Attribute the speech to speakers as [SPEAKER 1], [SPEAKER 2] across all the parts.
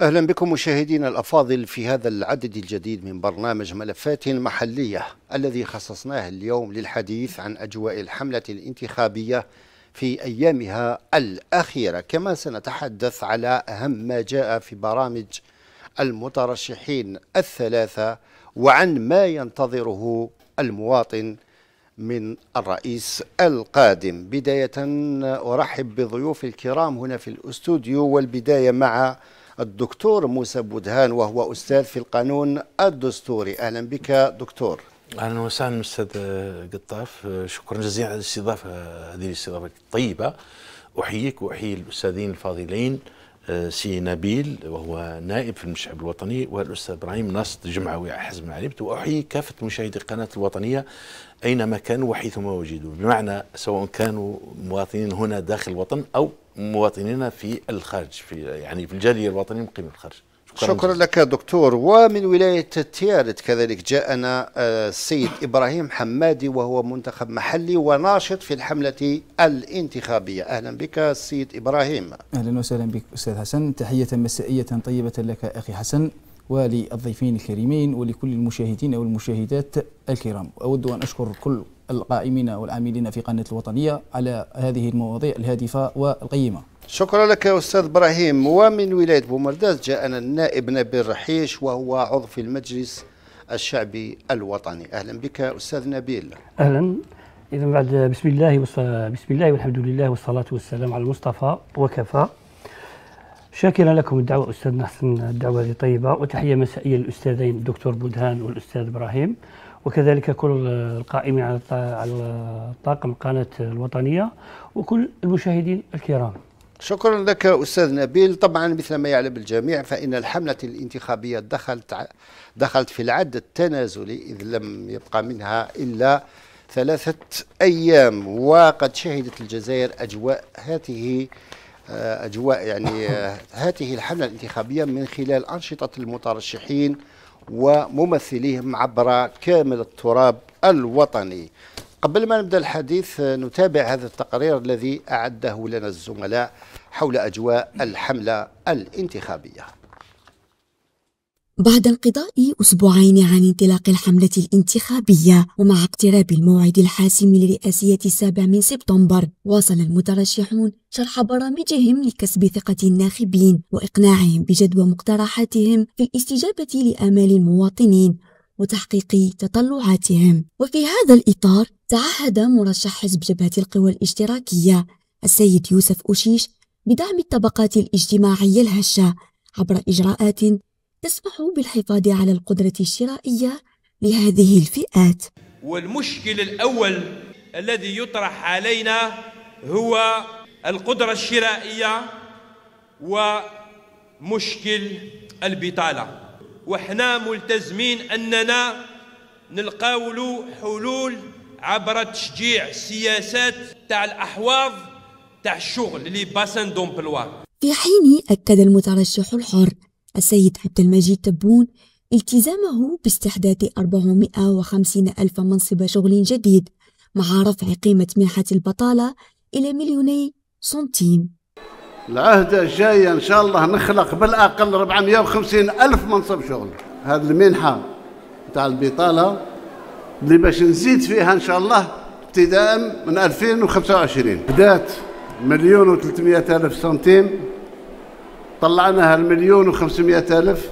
[SPEAKER 1] أهلا بكم مشاهدينا الأفاضل في هذا العدد الجديد من برنامج ملفات محلية الذي خصصناه اليوم للحديث عن أجواء الحملة الانتخابية في أيامها الأخيرة كما سنتحدث على أهم ما جاء في برامج المترشحين الثلاثة وعن ما ينتظره المواطن من الرئيس القادم بداية أرحب بضيوف الكرام هنا في الأستوديو والبداية مع الدكتور موسى بودهان وهو أستاذ في القانون الدستوري أهلا بك دكتور
[SPEAKER 2] اهلا وسهلا استاذ قطاف شكرا جزيلا على الاستضافه هذه الاستضافه الطيبه احييك واحيي الاستاذين الفاضلين آه، سي نبيل وهو نائب في المشعب الوطني والاستاذ ابراهيم الجمعوي جمعوي حزم العليبت واحيي كافه مشاهدي القناه الوطنيه اينما كانوا وحيثما وجدوا بمعنى سواء كانوا مواطنين هنا داخل الوطن او مواطنينا في الخارج في يعني في الجاليه
[SPEAKER 1] الوطنيه في الخارج شكرا, شكرا لك دكتور ومن ولايه تيارت كذلك جاءنا السيد آه، ابراهيم حمادي وهو منتخب محلي وناشط في الحمله الانتخابيه اهلا بك السيد ابراهيم
[SPEAKER 3] اهلا وسهلا بك استاذ حسن تحيه مسائيه طيبه لك اخي حسن وللضيفين الكريمين ولكل المشاهدين والمشاهدات الكرام أود أن أشكر كل القائمين والعاملين في قناة الوطنية على هذه المواضيع الهادفة والقيمة
[SPEAKER 1] شكرا لك يا أستاذ إبراهيم ومن ولاية بومرداس جاءنا النائب نبيل رحيش وهو عضو في المجلس الشعبي الوطني أهلا بك أستاذ نبيل
[SPEAKER 4] أهلا إذا بعد بسم الله بسم الله والحمد لله والصلاة والسلام على المصطفى وكفى شاكرا لكم الدعوة أستاذ نحسن الدعوة هذه طيبة وتحية مسائية للأستاذين الدكتور بودهان والأستاذ إبراهيم وكذلك كل القائمين على على طاقم قناة الوطنية وكل المشاهدين الكرام
[SPEAKER 1] شكرا لك أستاذ نبيل طبعا مثل ما يعلم الجميع فإن الحملة الانتخابية دخلت دخلت في العد التنازلي إذ لم يبقى منها إلا ثلاثة أيام وقد شهدت الجزائر أجواء هذه أجواء يعني آه، هذه الحملة الانتخابية من خلال أنشطة المترشحين وممثليهم عبر كامل التراب الوطني قبل ما نبدأ الحديث آه، نتابع هذا التقرير الذي أعده لنا الزملاء حول أجواء الحملة الانتخابية
[SPEAKER 5] بعد انقضاء أسبوعين عن انطلاق الحملة الانتخابية ومع اقتراب الموعد الحاسم لرئاسية السابع من سبتمبر واصل المترشحون شرح برامجهم لكسب ثقة الناخبين وإقناعهم بجدوى مقترحاتهم في الاستجابة لآمال المواطنين وتحقيق تطلعاتهم وفي هذا الإطار تعهد مرشح حزب جبهة القوى الاشتراكية السيد يوسف أشيش بدعم الطبقات الاجتماعية الهشة عبر إجراءات تسمح بالحفاظ على القدرة الشرائية لهذه الفئات
[SPEAKER 4] والمشكل الأول الذي يطرح علينا هو القدرة الشرائية ومشكل البطالة وحنا ملتزمين أننا نلقاولوا حلول عبر تشجيع سياسات تاع الأحواض تاع الشغل لي باسان دومبلوا
[SPEAKER 5] في حين أكد المترشح الحر السيد عبد المجيد تبون التزامه باستحداث 450 ألف منصب شغل جديد مع رفع قيمة منحة البطالة إلى مليوني سنتيم
[SPEAKER 1] العهد الجاي إن شاء الله نخلق بالأقل 450 ألف منصب شغل هذه المنحة تاع البطالة اللي باش نزيد فيها إن شاء الله ابتداء من 2025 بدات مليون و300 ألف سنتيم طلعناها المليون وخمسمائة ألف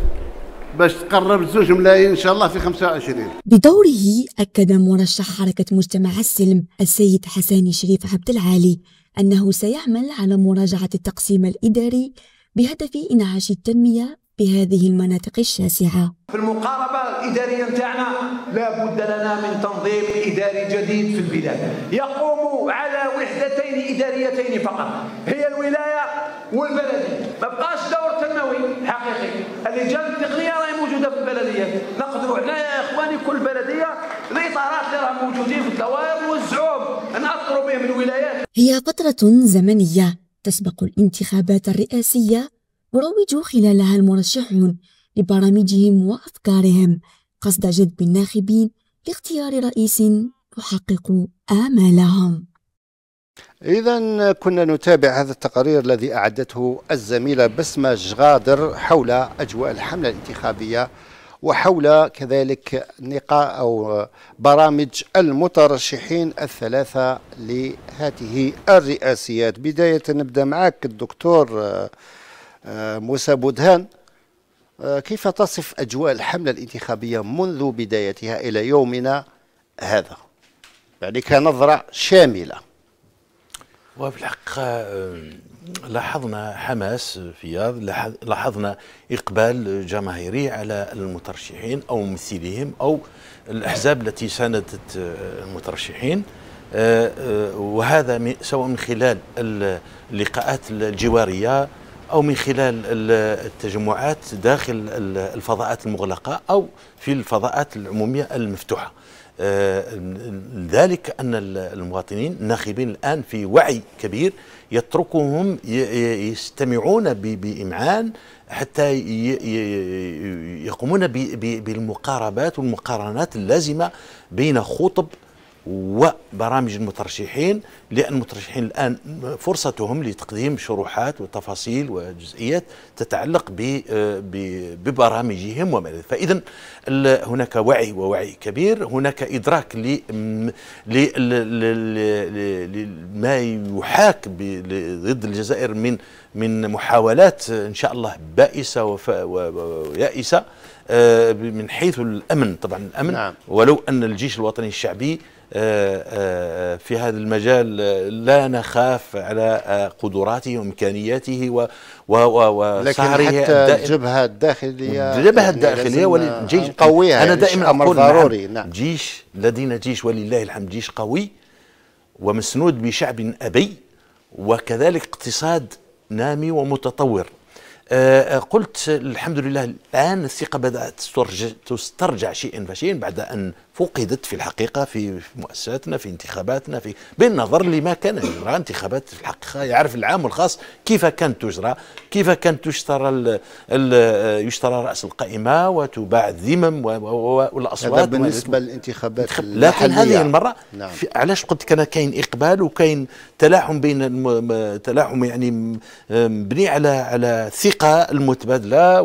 [SPEAKER 1] باش تقرب زوج ملايين ان شاء الله في 25
[SPEAKER 5] بدوره اكد مرشح حركه مجتمع السلم السيد حساني شريف عبد العالي انه سيعمل على مراجعه التقسيم الاداري بهدف انعاش التنميه بهذه المناطق الشاسعة
[SPEAKER 2] في المقاربة الإدارية نتاعنا لا بد لنا من تنظيم إداري جديد في البلاد يقوم على وحدتين إداريتين فقط هي الولاية والبلدية ما بقاش دور
[SPEAKER 3] تنموي حقيقي اللجان التقنية راهي موجودة في البلدية نقدروا حنا يا إخواني كل
[SPEAKER 4] بلدية الإطارات اللي راهم موجودين في الدوائر نوزعوهم نأثروا بهم الولايات
[SPEAKER 5] هي فترة زمنية تسبق الانتخابات الرئاسية وروجوا خلالها المرشحون لبرامجهم وأفكارهم قصد جذب الناخبين لاختيار رئيس يحقق آمالهم
[SPEAKER 1] إذا كنا نتابع هذا التقرير الذي أعدته الزميلة بسمة جغادر حول أجواء الحملة الانتخابية وحول كذلك نقاء أو برامج المترشحين الثلاثة لهذه الرئاسيات بداية نبدأ معك الدكتور آه، موسى بودهان آه، كيف تصف أجواء الحملة الانتخابية منذ بدايتها إلى يومنا هذا يعني كنظرة شاملة الحق
[SPEAKER 2] آه، لاحظنا حماس فياض لاحظنا إقبال جماهيري على المترشحين أو ممثليهم أو الأحزاب التي ساندت المترشحين وهذا سواء من خلال اللقاءات الجوارية أو من خلال التجمعات داخل الفضاءات المغلقة أو في الفضاءات العمومية المفتوحة آه، ذلك أن المواطنين الناخبين الآن في وعي كبير يتركهم يستمعون بإمعان حتى يقومون بالمقاربات والمقارنات اللازمة بين خطب وبرامج المترشحين لأن المترشحين الآن فرصتهم لتقديم شروحات وتفاصيل وجزئيات تتعلق ببرامجهم وما فإذا هناك وعي ووعي كبير هناك إدراك لما يحاك ضد الجزائر من من محاولات إن شاء الله بائسة ويائسة آه، من حيث الامن طبعا الامن نعم. ولو ان الجيش الوطني الشعبي في هذا المجال لا نخاف على قدراته وامكانياته وسعره لكن حتى الجبهه
[SPEAKER 1] الداخليه الجبهه يعني الداخليه والجيش قويها انا يعني، دائما اقول ضروري
[SPEAKER 2] نعم،, نعم جيش لدينا جيش ولله الحمد جيش قوي ومسنود بشعب ابي وكذلك اقتصاد نامي ومتطور آه، آه، قلت الحمد لله الآن الثقة بدأت تسترجع شيئا فشيئا بعد أن فقدت في الحقيقة في مؤسساتنا في انتخاباتنا في بالنظر لما كان يجرى انتخابات في الحقيقة يعرف العام والخاص كيف كانت تجرى كيف كانت تشترى يشترى رأس القائمة وتباع الذمم والأصوات هذا بالنسبة
[SPEAKER 1] للانتخابات لكن هذه المرة نعم.
[SPEAKER 2] علاش قلت كان كاين إقبال وكاين تلاحم بين تلاحم يعني مبني على على الثقة المتبادلة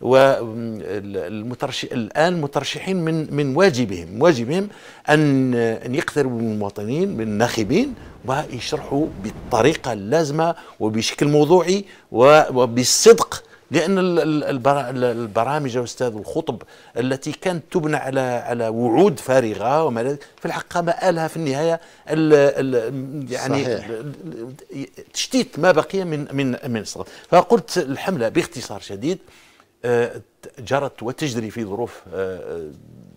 [SPEAKER 2] والمترشح الآن مترشحين من من واجبهم واجبهم واجبهم أن أن يقتربوا من المواطنين من الناخبين ويشرحوا بالطريقة اللازمة وبشكل موضوعي وبالصدق لان البرامج يا استاذ الخطب التي كانت تبنى على على وعود فارغه وما في الحقيقه ما قالها في النهايه الـ الـ يعني صحيح. تشتيت ما بقي من من من الصغر فقلت الحمله باختصار شديد آه، جرت وتجري في ظروف آه، آه،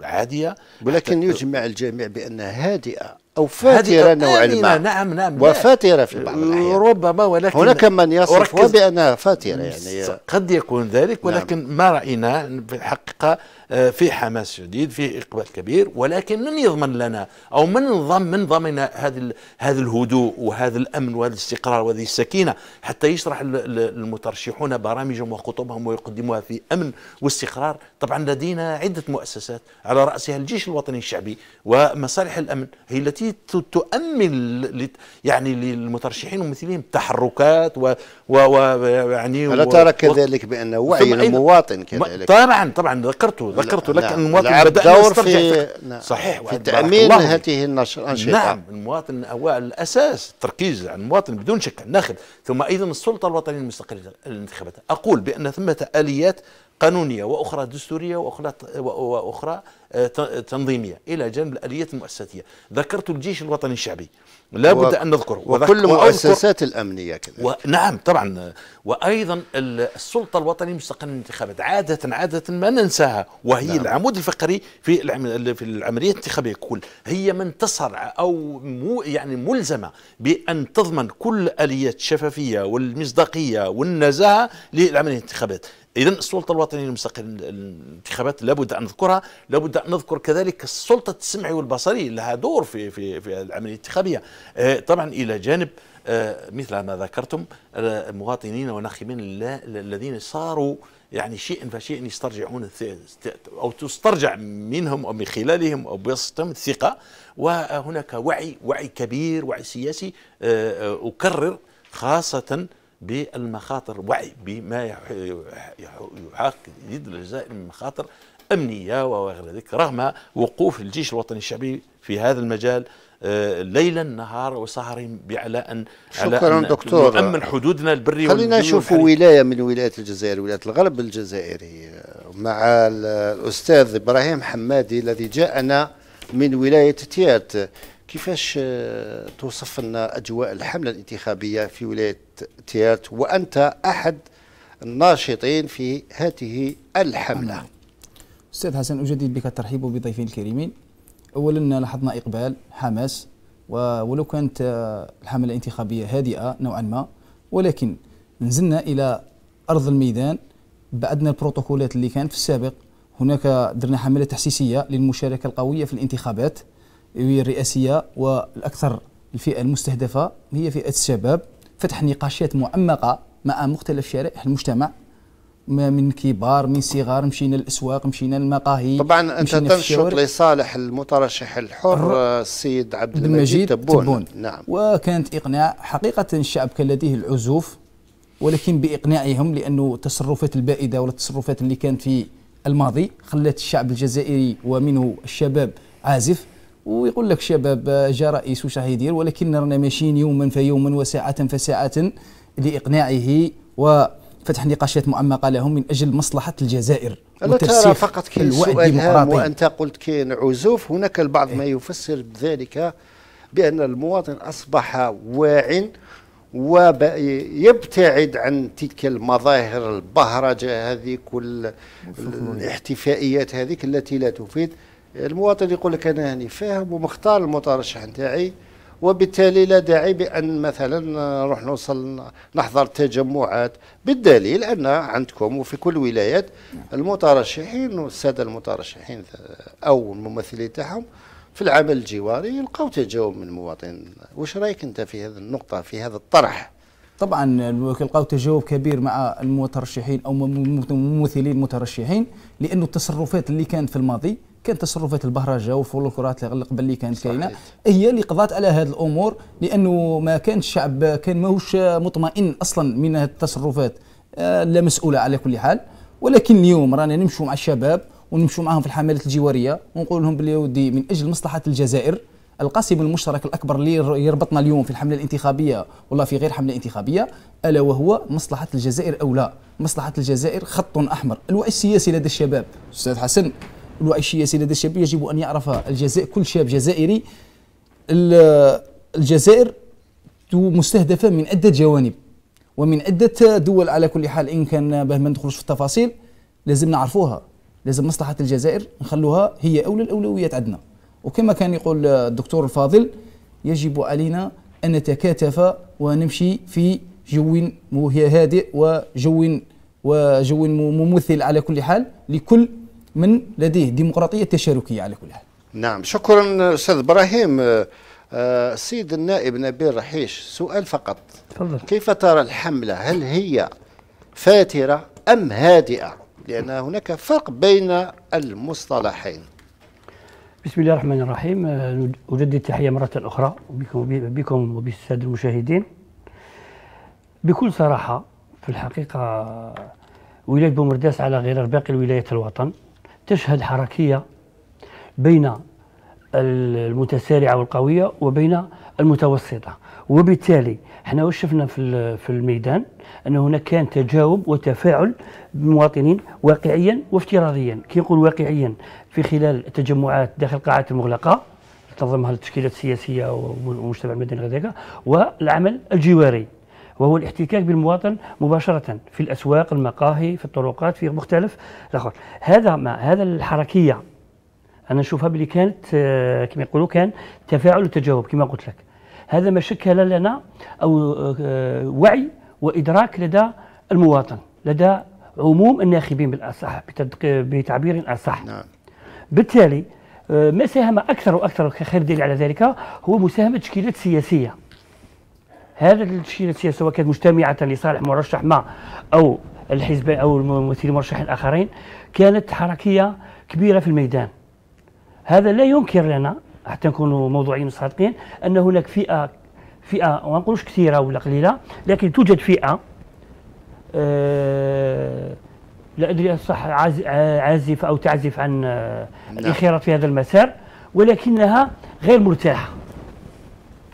[SPEAKER 2] عادية
[SPEAKER 1] ولكن يجمع الجميع بأنها هادئة أو فاترة نوعا ما نعم،, نعم نعم وفاترة في بعض الأحيان ربما ولكن هناك من يصفها بأنها فاترة يعني قد يكون
[SPEAKER 2] ذلك نعم. ولكن نعم. ما رأينا في الحقيقة آه، في حماس شديد في إقبال كبير ولكن من يضمن لنا أو من ضمن ضمن هذا هذا الهدوء وهذا الأمن وهذا الاستقرار وهذه السكينة حتى يشرح المترشحون برامجهم وخطبهم ويقدموها في أمن واستقرار طبعا لدينا عدة مؤسسات على رأسها الجيش الوطني الشعبي ومصالح الأمن هي التي تؤمن يعني للمترشحين ومثلهم تحركات و, و, و يعني ألا ترى كذلك بأن وعي المواطن كذلك طبعا طبعا ذكرته ذكرت لك نعم. ان المواطن بدا دور في
[SPEAKER 1] نعم. صحيح في تامين هذه
[SPEAKER 2] الانشطه نعم المواطن هو الاساس التركيز على المواطن بدون شك الناخب ثم ايضا السلطه الوطنيه المستقله الانتخابات اقول بان ثمه اليات قانونيه واخرى دستوريه واخرى واخرى آه، تنظيميه الى جانب الاليات المؤسساتيه ذكرت الجيش الوطني الشعبي لابد بد ان نذكره وكل المؤسسات الامنيه كذلك نعم طبعا وايضا السلطه الوطنيه مستقله للانتخابات عاده عاده ما ننساها وهي نعم. العمود الفقري في في العمليه الانتخابيه كل هي من تصرع او مو يعني ملزمه بان تضمن كل اليات الشفافيه والمصداقيه والنزاهه للعمليه الانتخابات اذا السلطه الوطنيه المستقله الانتخابات لابد ان نذكرها لابد ان نذكر كذلك السلطه السمعي والبصري لها دور في في في العمليه الانتخابيه آه، طبعا الى جانب آه، مثل ما ذكرتم آه، مواطنين وناخبين الذين صاروا يعني شيئا فشيئا يسترجعون او تسترجع منهم او من خلالهم او بواسطتهم الثقه وهناك وعي وعي كبير وعي سياسي اكرر خاصه بالمخاطر وعي بما يحاق يد الجزائر من مخاطر امنيه وغير ذلك رغم وقوف الجيش الوطني الشعبي في هذا المجال آه، ليلا نهار وسهر على ان
[SPEAKER 1] شكرا على أن دكتور نؤمن حدودنا البريه خلينا نشوف ولايه من ولايات الجزائر ولايه الغرب الجزائري مع الاستاذ ابراهيم حمادي الذي جاءنا من ولايه تيات كيفاش آه، توصف لنا اجواء الحمله الانتخابيه في ولايه تيات وانت احد الناشطين في هذه الحمله
[SPEAKER 3] استاذ حسن اجدد بك الترحيب بضيفي الكريمين اولا لاحظنا اقبال حماس ولو كانت آه، الحمله الانتخابيه هادئه نوعا ما ولكن نزلنا الى ارض الميدان بعدنا البروتوكولات اللي كانت في السابق هناك درنا حمله تحسيسيه للمشاركه القويه في الانتخابات الرئاسية والأكثر الفئة المستهدفة هي فئة الشباب فتح نقاشات معمقة مع مختلف شرائح المجتمع من كبار من صغار مشينا للاسواق مشينا للمقاهي طبعا انت تنشط
[SPEAKER 1] لصالح المترشح الحر السيد عبد المجيد تبون. تبون نعم
[SPEAKER 3] وكانت اقناع حقيقه الشعب كان لديه العزوف ولكن باقناعهم لانه التصرفات البائده ولا التصرفات اللي كانت في الماضي خلت الشعب الجزائري ومنه الشباب عازف ويقول لك شباب جاء رئيس وش راح يدير ولكن رانا ماشيين يوما فيوما وساعة فساعة لإقناعه وفتح نقاشات معمقة لهم من أجل مصلحة الجزائر أنا ترى فقط كاين سؤال هام وأنت
[SPEAKER 1] قلت كاين عزوف هناك البعض ما إيه. يفسر بذلك بأن المواطن أصبح واع ويبتعد عن تلك المظاهر البهرجة هذه كل الاحتفائيات هذه التي لا تفيد المواطن يقول لك انا هاني فاهم ومختار المترشح نتاعي وبالتالي لا داعي بان مثلا نروح نوصل نحضر تجمعات بالدليل ان عندكم وفي كل ولايات المترشحين والساده المترشحين او الممثلين تاعهم في العمل الجواري يلقاو تجاوب من المواطن واش رايك انت في هذه النقطه في هذا الطرح
[SPEAKER 3] طبعا يلقاو تجاوب كبير مع المترشحين او ممثلين المترشحين لانه التصرفات اللي كانت في الماضي كان تصرفات البهرجه والفولكلورات اللي قبل كانت كاينه هي اللي قضات على هذه الامور لانه ما كان الشعب كان ماهوش مطمئن اصلا من هذه التصرفات آه، لا مسؤوله على كل حال ولكن اليوم رانا نمشوا مع الشباب ونمشوا معهم في الحملات الجواريه ونقول لهم بلي ودي من اجل مصلحه الجزائر القاسم المشترك الاكبر اللي يربطنا اليوم في الحمله الانتخابيه ولا في غير حمله انتخابيه الا وهو مصلحه الجزائر او لا مصلحه الجزائر خط احمر الوعي السياسي لدى الشباب استاذ حسن الوعي لدى الشاب يجب أن يعرف الجزائر كل شاب جزائري الجزائر مستهدفة من عدة جوانب ومن عدة دول على كل حال إن كان باه ما ندخلوش في التفاصيل لازم نعرفوها لازم مصلحة الجزائر نخلوها هي أولى الأولويات عندنا وكما كان يقول الدكتور الفاضل يجب علينا أن نتكاتف ونمشي في جو هادئ وجو وجو ممثل على كل حال لكل من لديه ديمقراطية تشاركية على كل حال
[SPEAKER 1] نعم شكرا أستاذ إبراهيم السيد آه، آه، النائب نبيل رحيش سؤال فقط تفضل كيف ترى الحملة هل هي فاترة أم هادئة لأن هناك فرق بين المصطلحين
[SPEAKER 4] بسم الله الرحمن الرحيم آه، أجدد التحية مرة أخرى بكم, وبكم وبالسادة المشاهدين بكل صراحة في الحقيقة ولاية بومرداس على غرار باقي الولايات الوطن تشهد حركية بين المتسارعة والقوية وبين المتوسطة وبالتالي احنا واش شفنا في في الميدان ان هناك كان تجاوب وتفاعل بالمواطنين واقعيا وافتراضيا كي نقول واقعيا في خلال التجمعات داخل القاعات المغلقه تنظمها التشكيلات السياسيه والمجتمع المدني هذاك والعمل الجواري وهو الاحتكاك بالمواطن مباشرة في الأسواق المقاهي في الطرقات في مختلف الأخر هذا ما هذا الحركية أنا نشوفها باللي كانت آه، كما يقولوا كان تفاعل وتجاوب كما قلت لك هذا ما شكل لنا أو آه، وعي وإدراك لدى المواطن لدى عموم الناخبين بالأصح بتعبير أصح نعم. بالتالي آه، ما ساهم أكثر وأكثر خير دليل على ذلك هو مساهمة تشكيلات سياسية هذا الشيء السياسه سواء كانت مجتمعه لصالح مرشح ما او الحزب او الممثلين المرشحين الاخرين كانت حركيه كبيره في الميدان هذا لا ينكر لنا حتى نكونوا موضوعيين وصادقين ان هناك فئه فئه وما نقولوش كثيره ولا قليله لكن توجد فئه أه لا ادري صح عازفه او تعزف عن آه، نعم. الانخراط في هذا المسار ولكنها غير مرتاحه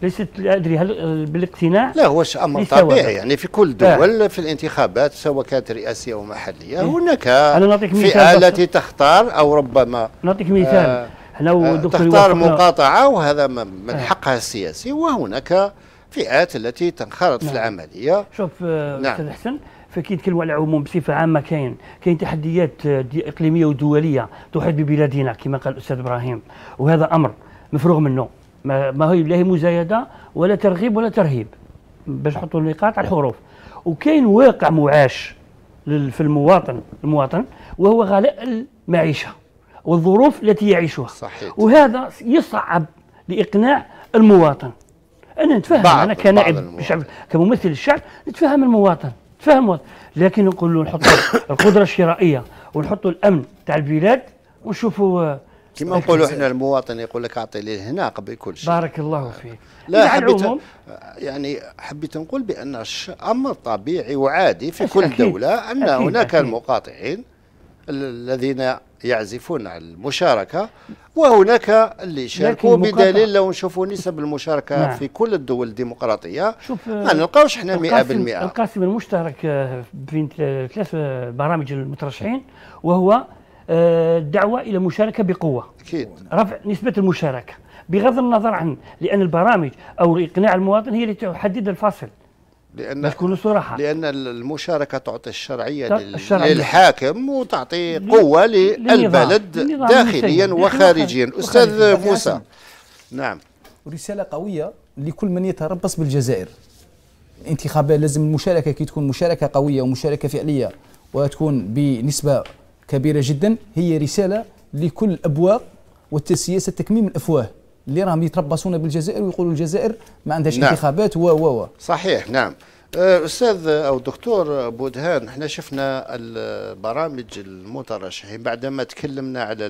[SPEAKER 4] ليست لا ادري هل بالاقتناع لا هو امر طبيعي يعني في كل دول
[SPEAKER 1] آه. في الانتخابات سواء كانت رئاسيه او محليه إيه؟ هناك انا نعطيك مثال التي تختار او ربما نعطيك مثال آه
[SPEAKER 4] احنا آه، تختار مقاطعه
[SPEAKER 1] وهذا من آه. حقها السياسي وهناك فئات التي تنخرط نعم. في العمليه
[SPEAKER 4] شوف آه، نعم. استاذ نعم. حسن فكي نتكلموا على العموم بصفه عامه كاين كاين تحديات اقليميه ودوليه تحيط ببلادنا كما قال الاستاذ ابراهيم وهذا امر مفروغ منه ما, ما هي لا هي مزايده ولا ترغيب ولا ترهيب باش نحطوا النقاط على الحروف وكاين واقع معاش في المواطن المواطن وهو غلاء المعيشه والظروف التي يعيشها صحيح. وهذا يصعب لاقناع المواطن انا نتفهم انا كنائب شعب كممثل الشعب نتفهم المواطن نتفهم المواطن لكن نقول له نحطوا القدره الشرائيه ونحطوا الامن تاع البلاد ونشوفوا
[SPEAKER 1] كما نقولوا احنا المواطن يقول لك اعطي لي هنا قبل كل شيء بارك
[SPEAKER 4] الله آه. فيك لا حبيت
[SPEAKER 1] يعني حبيت نقول بان امر طبيعي وعادي في كل أكيد. دوله ان أكيد هناك أكيد. المقاطعين الذين يعزفون على المشاركة وهناك اللي شاركوا بدليل لو نشوفوا نسب المشاركة نعم. في كل الدول الديمقراطية شوف ما نلقاوش احنا 100%
[SPEAKER 4] القاسم المشترك آه، بين ثلاث برامج المترشحين وهو الدعوه آه، الى مشاركه بقوه اكيد رفع نسبه المشاركه بغض النظر عن لان البرامج او اقناع المواطن هي اللي تحدد الفاصل لان تكون صراحه
[SPEAKER 1] لان المشاركه تعطي الشرعيه, الشرعية. للحاكم وتعطي قوه للبلد داخليا وخارجيا استاذ موسى نعم
[SPEAKER 3] رساله قويه لكل من يتربص بالجزائر انتخابات لازم المشاركه كي تكون مشاركه قويه ومشاركه فعليه وتكون بنسبه كبيره جدا هي رساله لكل الابواب والسياسه تكميم الافواه اللي راهم يتربصون بالجزائر ويقولوا الجزائر ما عندهاش نعم. انتخابات و و و
[SPEAKER 1] صحيح نعم أه، استاذ او دكتور بودهان احنا شفنا البرامج المترشحين بعدما تكلمنا على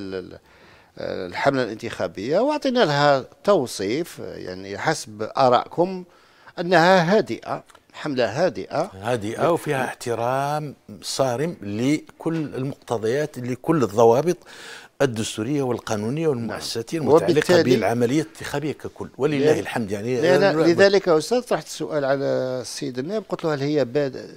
[SPEAKER 1] الحمله الانتخابيه واعطينا لها توصيف يعني حسب ارائكم انها هادئه حملة هادئة
[SPEAKER 2] هادئة وفيها احترام صارم لكل المقتضيات لكل الضوابط الدستورية والقانونية والمؤسساتية نعم. المتعلقة بالعملية الانتخابية ككل ولله الحمد يعني نعم. لذلك
[SPEAKER 1] أستاذ طرحت السؤال على السيد النائب قلت له هل هي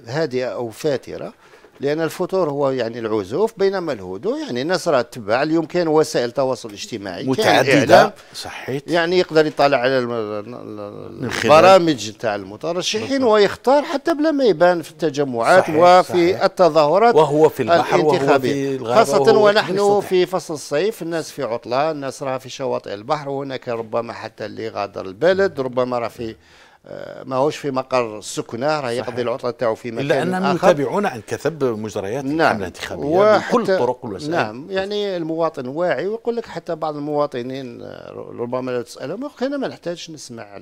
[SPEAKER 1] هادئة أو فاترة لان الفطور هو يعني العزوف بينما الهدوء يعني الناس راه تتبع اليوم كاين وسائل تواصل اجتماعي متعدده صحيت يعني يقدر يطلع على البرامج نتاع المترشحين ويختار حتى بلا ما يبان في التجمعات وفي صحيح التظاهرات وهو في البحر وهو في الغابة خاصة وهو ونحن في فصل الصيف الناس في عطله الناس راها في شواطئ البحر وهناك ربما حتى اللي غادر البلد ربما راه في آه، ماهوش في مقر السكنه راه يقضي العطله تاعو في مكان الا انهم يتابعون
[SPEAKER 2] عن كثب مجريات نعم الحمله
[SPEAKER 1] الانتخابيه بكل الطرق والوسائل نعم يعني المواطن واعي ويقول لك حتى بعض المواطنين آه، ربما لو تسالهم انا ما نحتاجش نسمع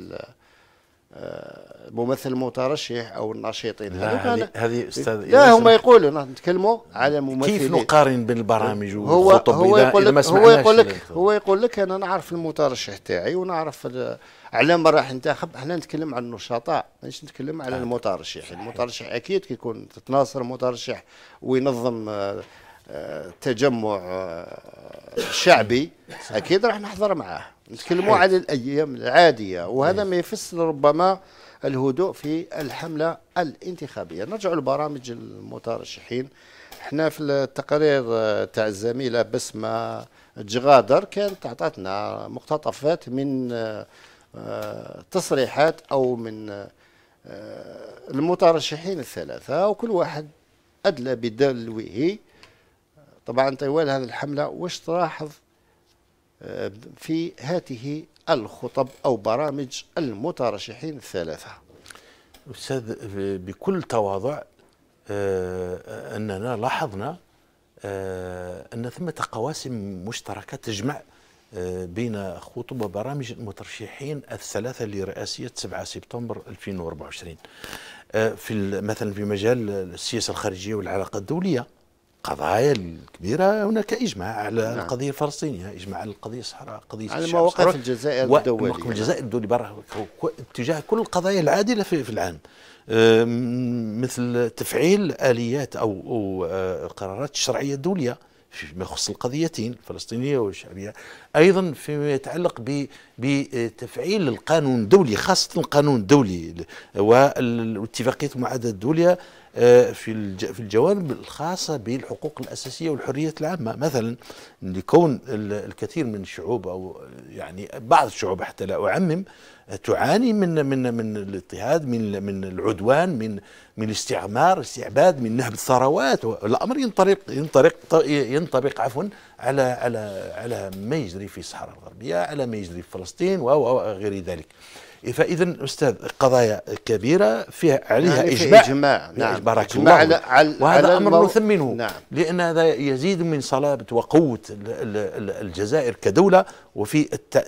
[SPEAKER 1] آه، الممثل المترشح او الناشطين هذه هذه استاذ لا هما يقولوا نتكلموا على ممثلين كيف نقارن بين البرامج والخطب هو يقول لك هو يقول لك هو يقول لك انا نعرف المترشح تاعي ونعرف على ما راح ننتخب احنا نتكلم على النشطاء مانيش نتكلم على آه. المترشح المترشح اكيد كيكون تتناصر مترشح وينظم آه، آه، تجمع شعبي اكيد راح نحضر معاه نتكلموا على الايام العاديه وهذا ما يفسر ربما الهدوء في الحمله الانتخابيه نرجع لبرامج المترشحين احنا في التقرير تاع الزميله بسمه جغادر كانت اعطتنا مقتطفات من آه، تصريحات أو من آه، المترشحين الثلاثة وكل واحد أدلى بدلوه طبعا طوال هذه الحملة واش تلاحظ آه، في هذه الخطب أو برامج المترشحين الثلاثة أستاذ بكل تواضع أننا لاحظنا
[SPEAKER 2] أن ثمة قواسم مشتركة تجمع آه، بين خطب برامج المترشحين الثلاثة لرئاسية 7 سبتمبر 2024 آه، في مثلا في مجال السياسة الخارجية والعلاقات الدولية قضايا الكبيرة هناك إجماع على نعم. القضية الفلسطينية إجماع على القضية الصحراء قضية على مواقف الجزائر الدولي الموقف الجزائر الدولي برا اتجاه كل القضايا العادلة في, في العالم آه، مثل تفعيل آليات أو, أو قرارات الشرعية الدولية فيما يخص القضيتين الفلسطينية والشعبية أيضا فيما يتعلق بتفعيل القانون الدولي خاصة القانون الدولي واتفاقية المعاهدة الدولية آه، في في الجوانب الخاصه بالحقوق الاساسيه والحريات العامه مثلا لكون الكثير من الشعوب او يعني بعض الشعوب حتى لا اعمم تعاني من من من الاضطهاد من من العدوان من من الاستعمار استعباد من نهب الثروات الامر ينطلق ينطلق ينطبق عفوا على على على ما يجري في الصحراء الغربيه على ما يجري في فلسطين وغير ذلك فاذا استاذ قضايا كبيره فيها عليها يعني اجماع في اجماع نعم بارك إجماع الله على على وهذا على امر نثمنه نعم لان هذا يزيد من صلابه وقوه الجزائر كدوله وفي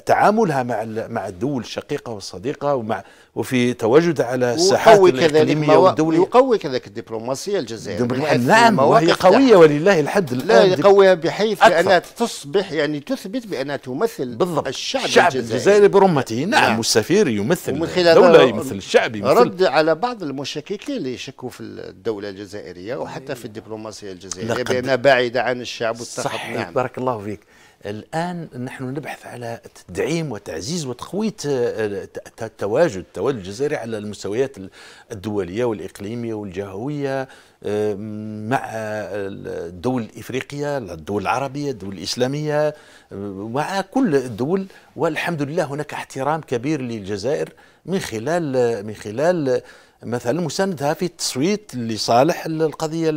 [SPEAKER 2] تعاملها مع مع الدول الشقيقه والصديقه ومع وفي تواجدها على الساحات الاقليميه والدوليه
[SPEAKER 1] يقوي كذلك الدبلوماسيه الجزائريه نعم وهي قويه ولله الحمد لا يقويها بحيث انها تصبح يعني تثبت بانها تمثل بالضبط الشعب, الشعب الجزائري,
[SPEAKER 2] برمته نعم, نعم. والسفير يمثل ومن خلال الدوله يمثل الشعب يمثل رد
[SPEAKER 1] على بعض المشككين اللي يشكوا في الدوله الجزائريه وحتى في الدبلوماسيه الجزائريه بانها بعيده عن الشعب والتخط صحيح نعم.
[SPEAKER 2] بارك الله فيك الآن نحن نبحث على تدعيم وتعزيز وتقوية آه، التواجد التواجد الجزائري على المستويات الدولية والإقليمية والجهوية آه، مع الدول الإفريقية الدول العربية الدول الإسلامية آه، مع كل الدول والحمد لله هناك احترام كبير للجزائر من خلال من خلال مثلا مساندها في التصويت لصالح القضيه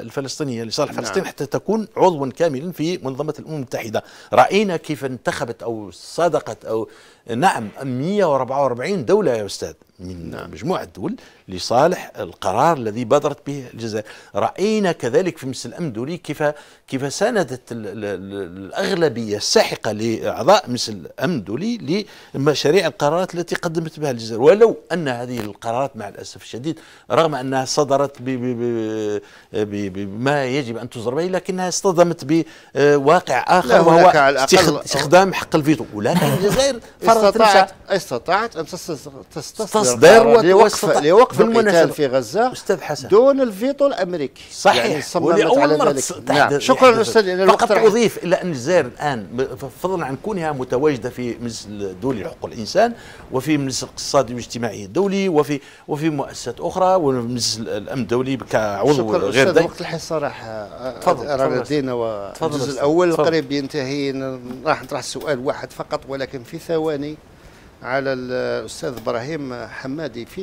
[SPEAKER 2] الفلسطينيه لصالح نعم. فلسطين حتى تكون عضوا كاملا في منظمه الامم المتحده راينا كيف انتخبت او صادقت او نعم 144 دولة يا أستاذ من نعم. مجموعة دول لصالح القرار الذي بادرت به الجزائر رأينا كذلك في مجلس الأمن الدولي كيف كيف ساندت الأغلبية الساحقة لأعضاء مجلس الأمن الدولي لمشاريع القرارات التي قدمت بها الجزائر ولو أن هذه القرارات مع الأسف الشديد رغم أنها صدرت بما يجب أن تصدر به لكنها اصطدمت بواقع آخر وهو استخدام حق الفيتو ولكن الجزائر استطاعت
[SPEAKER 1] استطاعت ان تستصدر لوقف لوقف القتال في غزه استاذ حسن دون الفيتو الامريكي صحيح يعني ولاول مره
[SPEAKER 2] نعم. شكرا استاذ فقط اضيف الى ان الجزائر الان فضلا عن كونها متواجده في مجلس الدولي لحقوق الانسان وفي مجلس الاقتصادي والاجتماعي الدولي وفي وفي مؤسسات اخرى ومجلس الامن الدولي كعضو غير شكرا استاذ وقت
[SPEAKER 1] الحصه راح تفضل دينا الجزء الاول قريب ينتهي راح نطرح سؤال واحد فقط ولكن في ثواني الثاني على الاستاذ ابراهيم حمادي في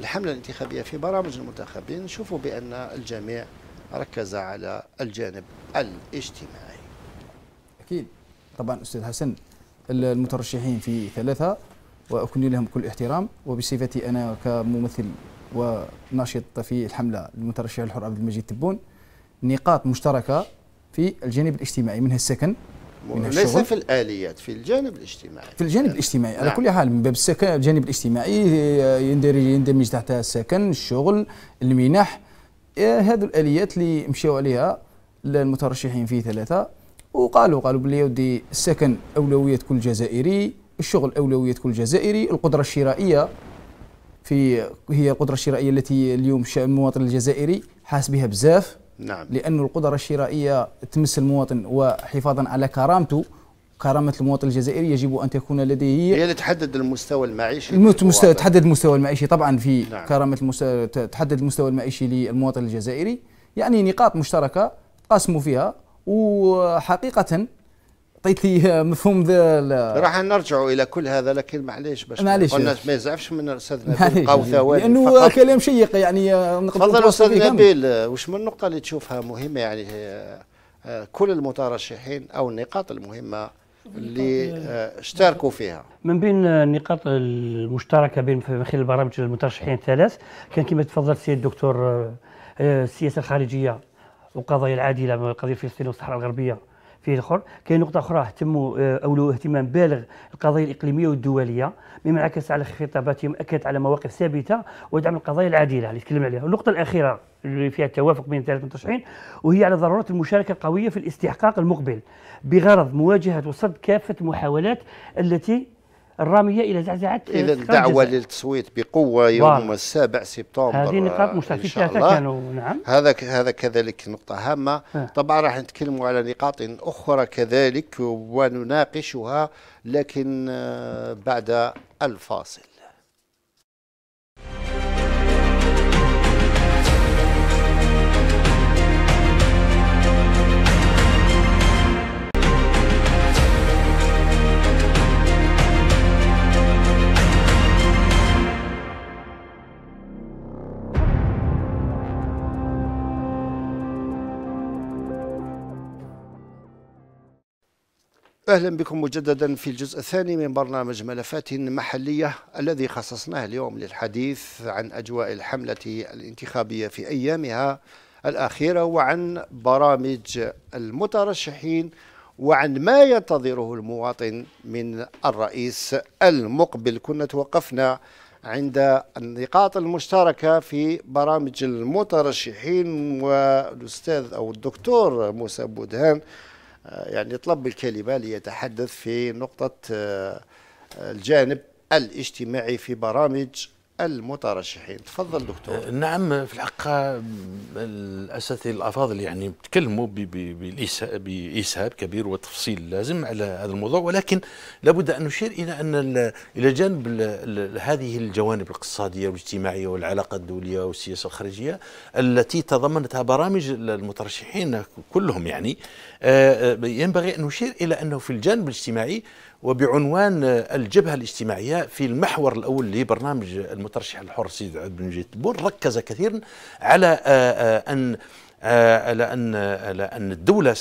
[SPEAKER 1] الحمله الانتخابيه في برامج المنتخبين نشوفوا بان الجميع ركز على الجانب الاجتماعي. اكيد طبعا استاذ حسن
[SPEAKER 3] المترشحين في ثلاثه واكن لهم كل احترام وبصفتي انا كممثل وناشط في الحمله المترشح الحر عبد المجيد تبون نقاط مشتركه في الجانب الاجتماعي منها السكن
[SPEAKER 1] من ليس في الاليات في الجانب الاجتماعي
[SPEAKER 3] في الجانب نعم. الاجتماعي نعم. على كل حال من باب السكن الجانب الاجتماعي آه، يندرج يندمج تحتها السكن الشغل المنح آه، هذه الاليات اللي مشاو عليها المترشحين في ثلاثه وقالوا قالوا بلي ودي السكن اولويه كل جزائري الشغل اولويه كل جزائري القدره الشرائيه في هي القدره الشرائيه التي اليوم المواطن الجزائري حاس بها بزاف نعم لأن القدرة الشرائية تمس المواطن وحفاظا على كرامته كرامة المواطن الجزائري يجب أن تكون لديه
[SPEAKER 1] هي اللي تحدد المستوى المعيشي المستوى
[SPEAKER 3] تحدد المستوى المعيشي طبعا في نعم. كرامة المستوى تحدد المستوى المعيشي للمواطن الجزائري يعني نقاط مشتركة تقاسموا فيها وحقيقة لي مفهوم ذا راح
[SPEAKER 1] نرجع الى كل هذا لكن معليش باش معليش الناس ما يزعفش من استاذ نبيل بقاو ثواني لانه فقط.
[SPEAKER 3] كلام شيق يعني تفضل استاذ نبيل
[SPEAKER 1] واش من النقطه اللي تشوفها مهمه يعني آه، آه، كل المترشحين او النقاط المهمه اللي آه، اشتركوا فيها
[SPEAKER 4] من بين النقاط المشتركه بين من خلال برامج المترشحين الثلاث كان كما تفضل السيد الدكتور السياسه الخارجيه والقضايا العادله قضيه فلسطين والصحراء الغربيه فيه الاخر كاين نقطه اخرى اهتموا آه، اولوا اهتمام بالغ القضايا الاقليميه والدوليه مما انعكس على خطاباتهم اكدت على مواقف ثابته ودعم القضايا العادله اللي تكلمنا عليها النقطه الاخيره اللي فيها التوافق بين ثلاث المترشحين وهي على ضروره المشاركه القويه في الاستحقاق المقبل بغرض مواجهه وصد كافه المحاولات التي الراميه الى زعزعه اذا دعوه
[SPEAKER 1] للتصويت بقوه يوم السابع سبتمبر هذه نقاط مشتركه كانوا نعم هذا هذا كذلك نقطه هامه ها. طبعا راح نتكلموا على نقاط اخرى كذلك ونناقشها لكن آه، بعد الفاصل أهلا بكم مجددا في الجزء الثاني من برنامج ملفات محلية الذي خصصناه اليوم للحديث عن أجواء الحملة الانتخابية في أيامها الأخيرة وعن برامج المترشحين وعن ما ينتظره المواطن من الرئيس المقبل كنا توقفنا عند النقاط المشتركة في برامج المترشحين والأستاذ أو الدكتور موسى بودهان آه، يعني طلب الكلمة ليتحدث في نقطة آه، آه، الجانب الاجتماعي في برامج المترشحين تفضل دكتور أه،
[SPEAKER 2] نعم في الحقيقة الأساتذة الأفاضل يعني تكلموا بإسهاب كبير وتفصيل لازم على هذا الموضوع ولكن لابد أن نشير إلى أن إلى جانب هذه الجوانب الاقتصادية والاجتماعية والعلاقه الدولية والسياسة الخارجية التي تضمنتها برامج المترشحين كلهم يعني أه، أه، ينبغي أن نشير إلى أنه في الجانب الاجتماعي وبعنوان الجبهة الاجتماعية في المحور الأول لبرنامج المترشح الحر سيد عبد المجيد بون ركز كثيرا على آه، آه، أن آه، على أن على أن الدولة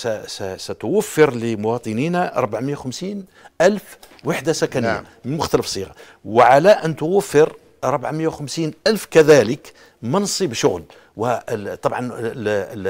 [SPEAKER 2] ستوفر لمواطنينا 450 ألف وحدة سكنية نعم. من مختلف صيغة وعلى أن توفر 450 ألف كذلك منصب شغل وطبعا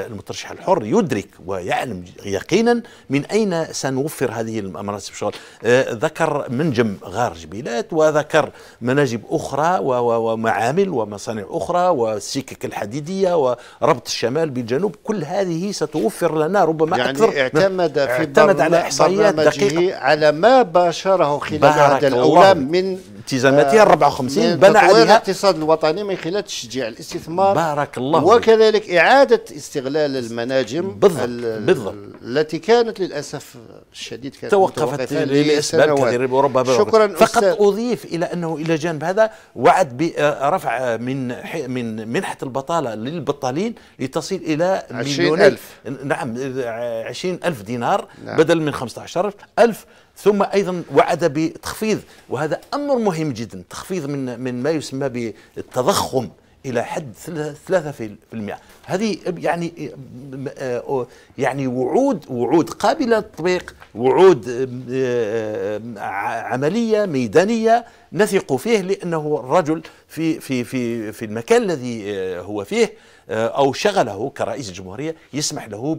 [SPEAKER 2] المترشح الحر يدرك ويعلم يقينا من اين سنوفر هذه المناصب الشغل آه، ذكر منجم غار جبيلات وذكر مناجم اخرى ومعامل ومصانع اخرى والسكك الحديديه وربط الشمال بالجنوب كل هذه
[SPEAKER 1] ستوفر لنا ربما
[SPEAKER 2] يعني اكثر اعتمد في اعتمد على احصائيات دقيقه
[SPEAKER 1] على ما باشره خلال هذا الاولام من التزاماتها 54 آه، بنى عليها الاقتصاد الوطني من خلال تشجيع الاستثمار بارك الله وكذلك إعادة استغلال المناجم بالضبط بالضبط التي كانت للأسف الشديد كانت توقفت لأسباب كثيرة وربما شكرا فقط
[SPEAKER 2] أضيف إلى أنه إلى جانب هذا وعد برفع آه، من من منحة البطالة للبطالين لتصل إلى مليونين نعم 20 ألف دينار نعم. بدل من 15 ألف ثم ايضا وعد بتخفيض وهذا امر مهم جدا تخفيض من من ما يسمى بالتضخم الى حد 3% هذه يعني يعني وعود وعود قابله للتطبيق وعود آه، عمليه ميدانيه نثق فيه لانه الرجل في في في في المكان الذي آه، هو فيه آه، أو شغله كرئيس الجمهورية يسمح له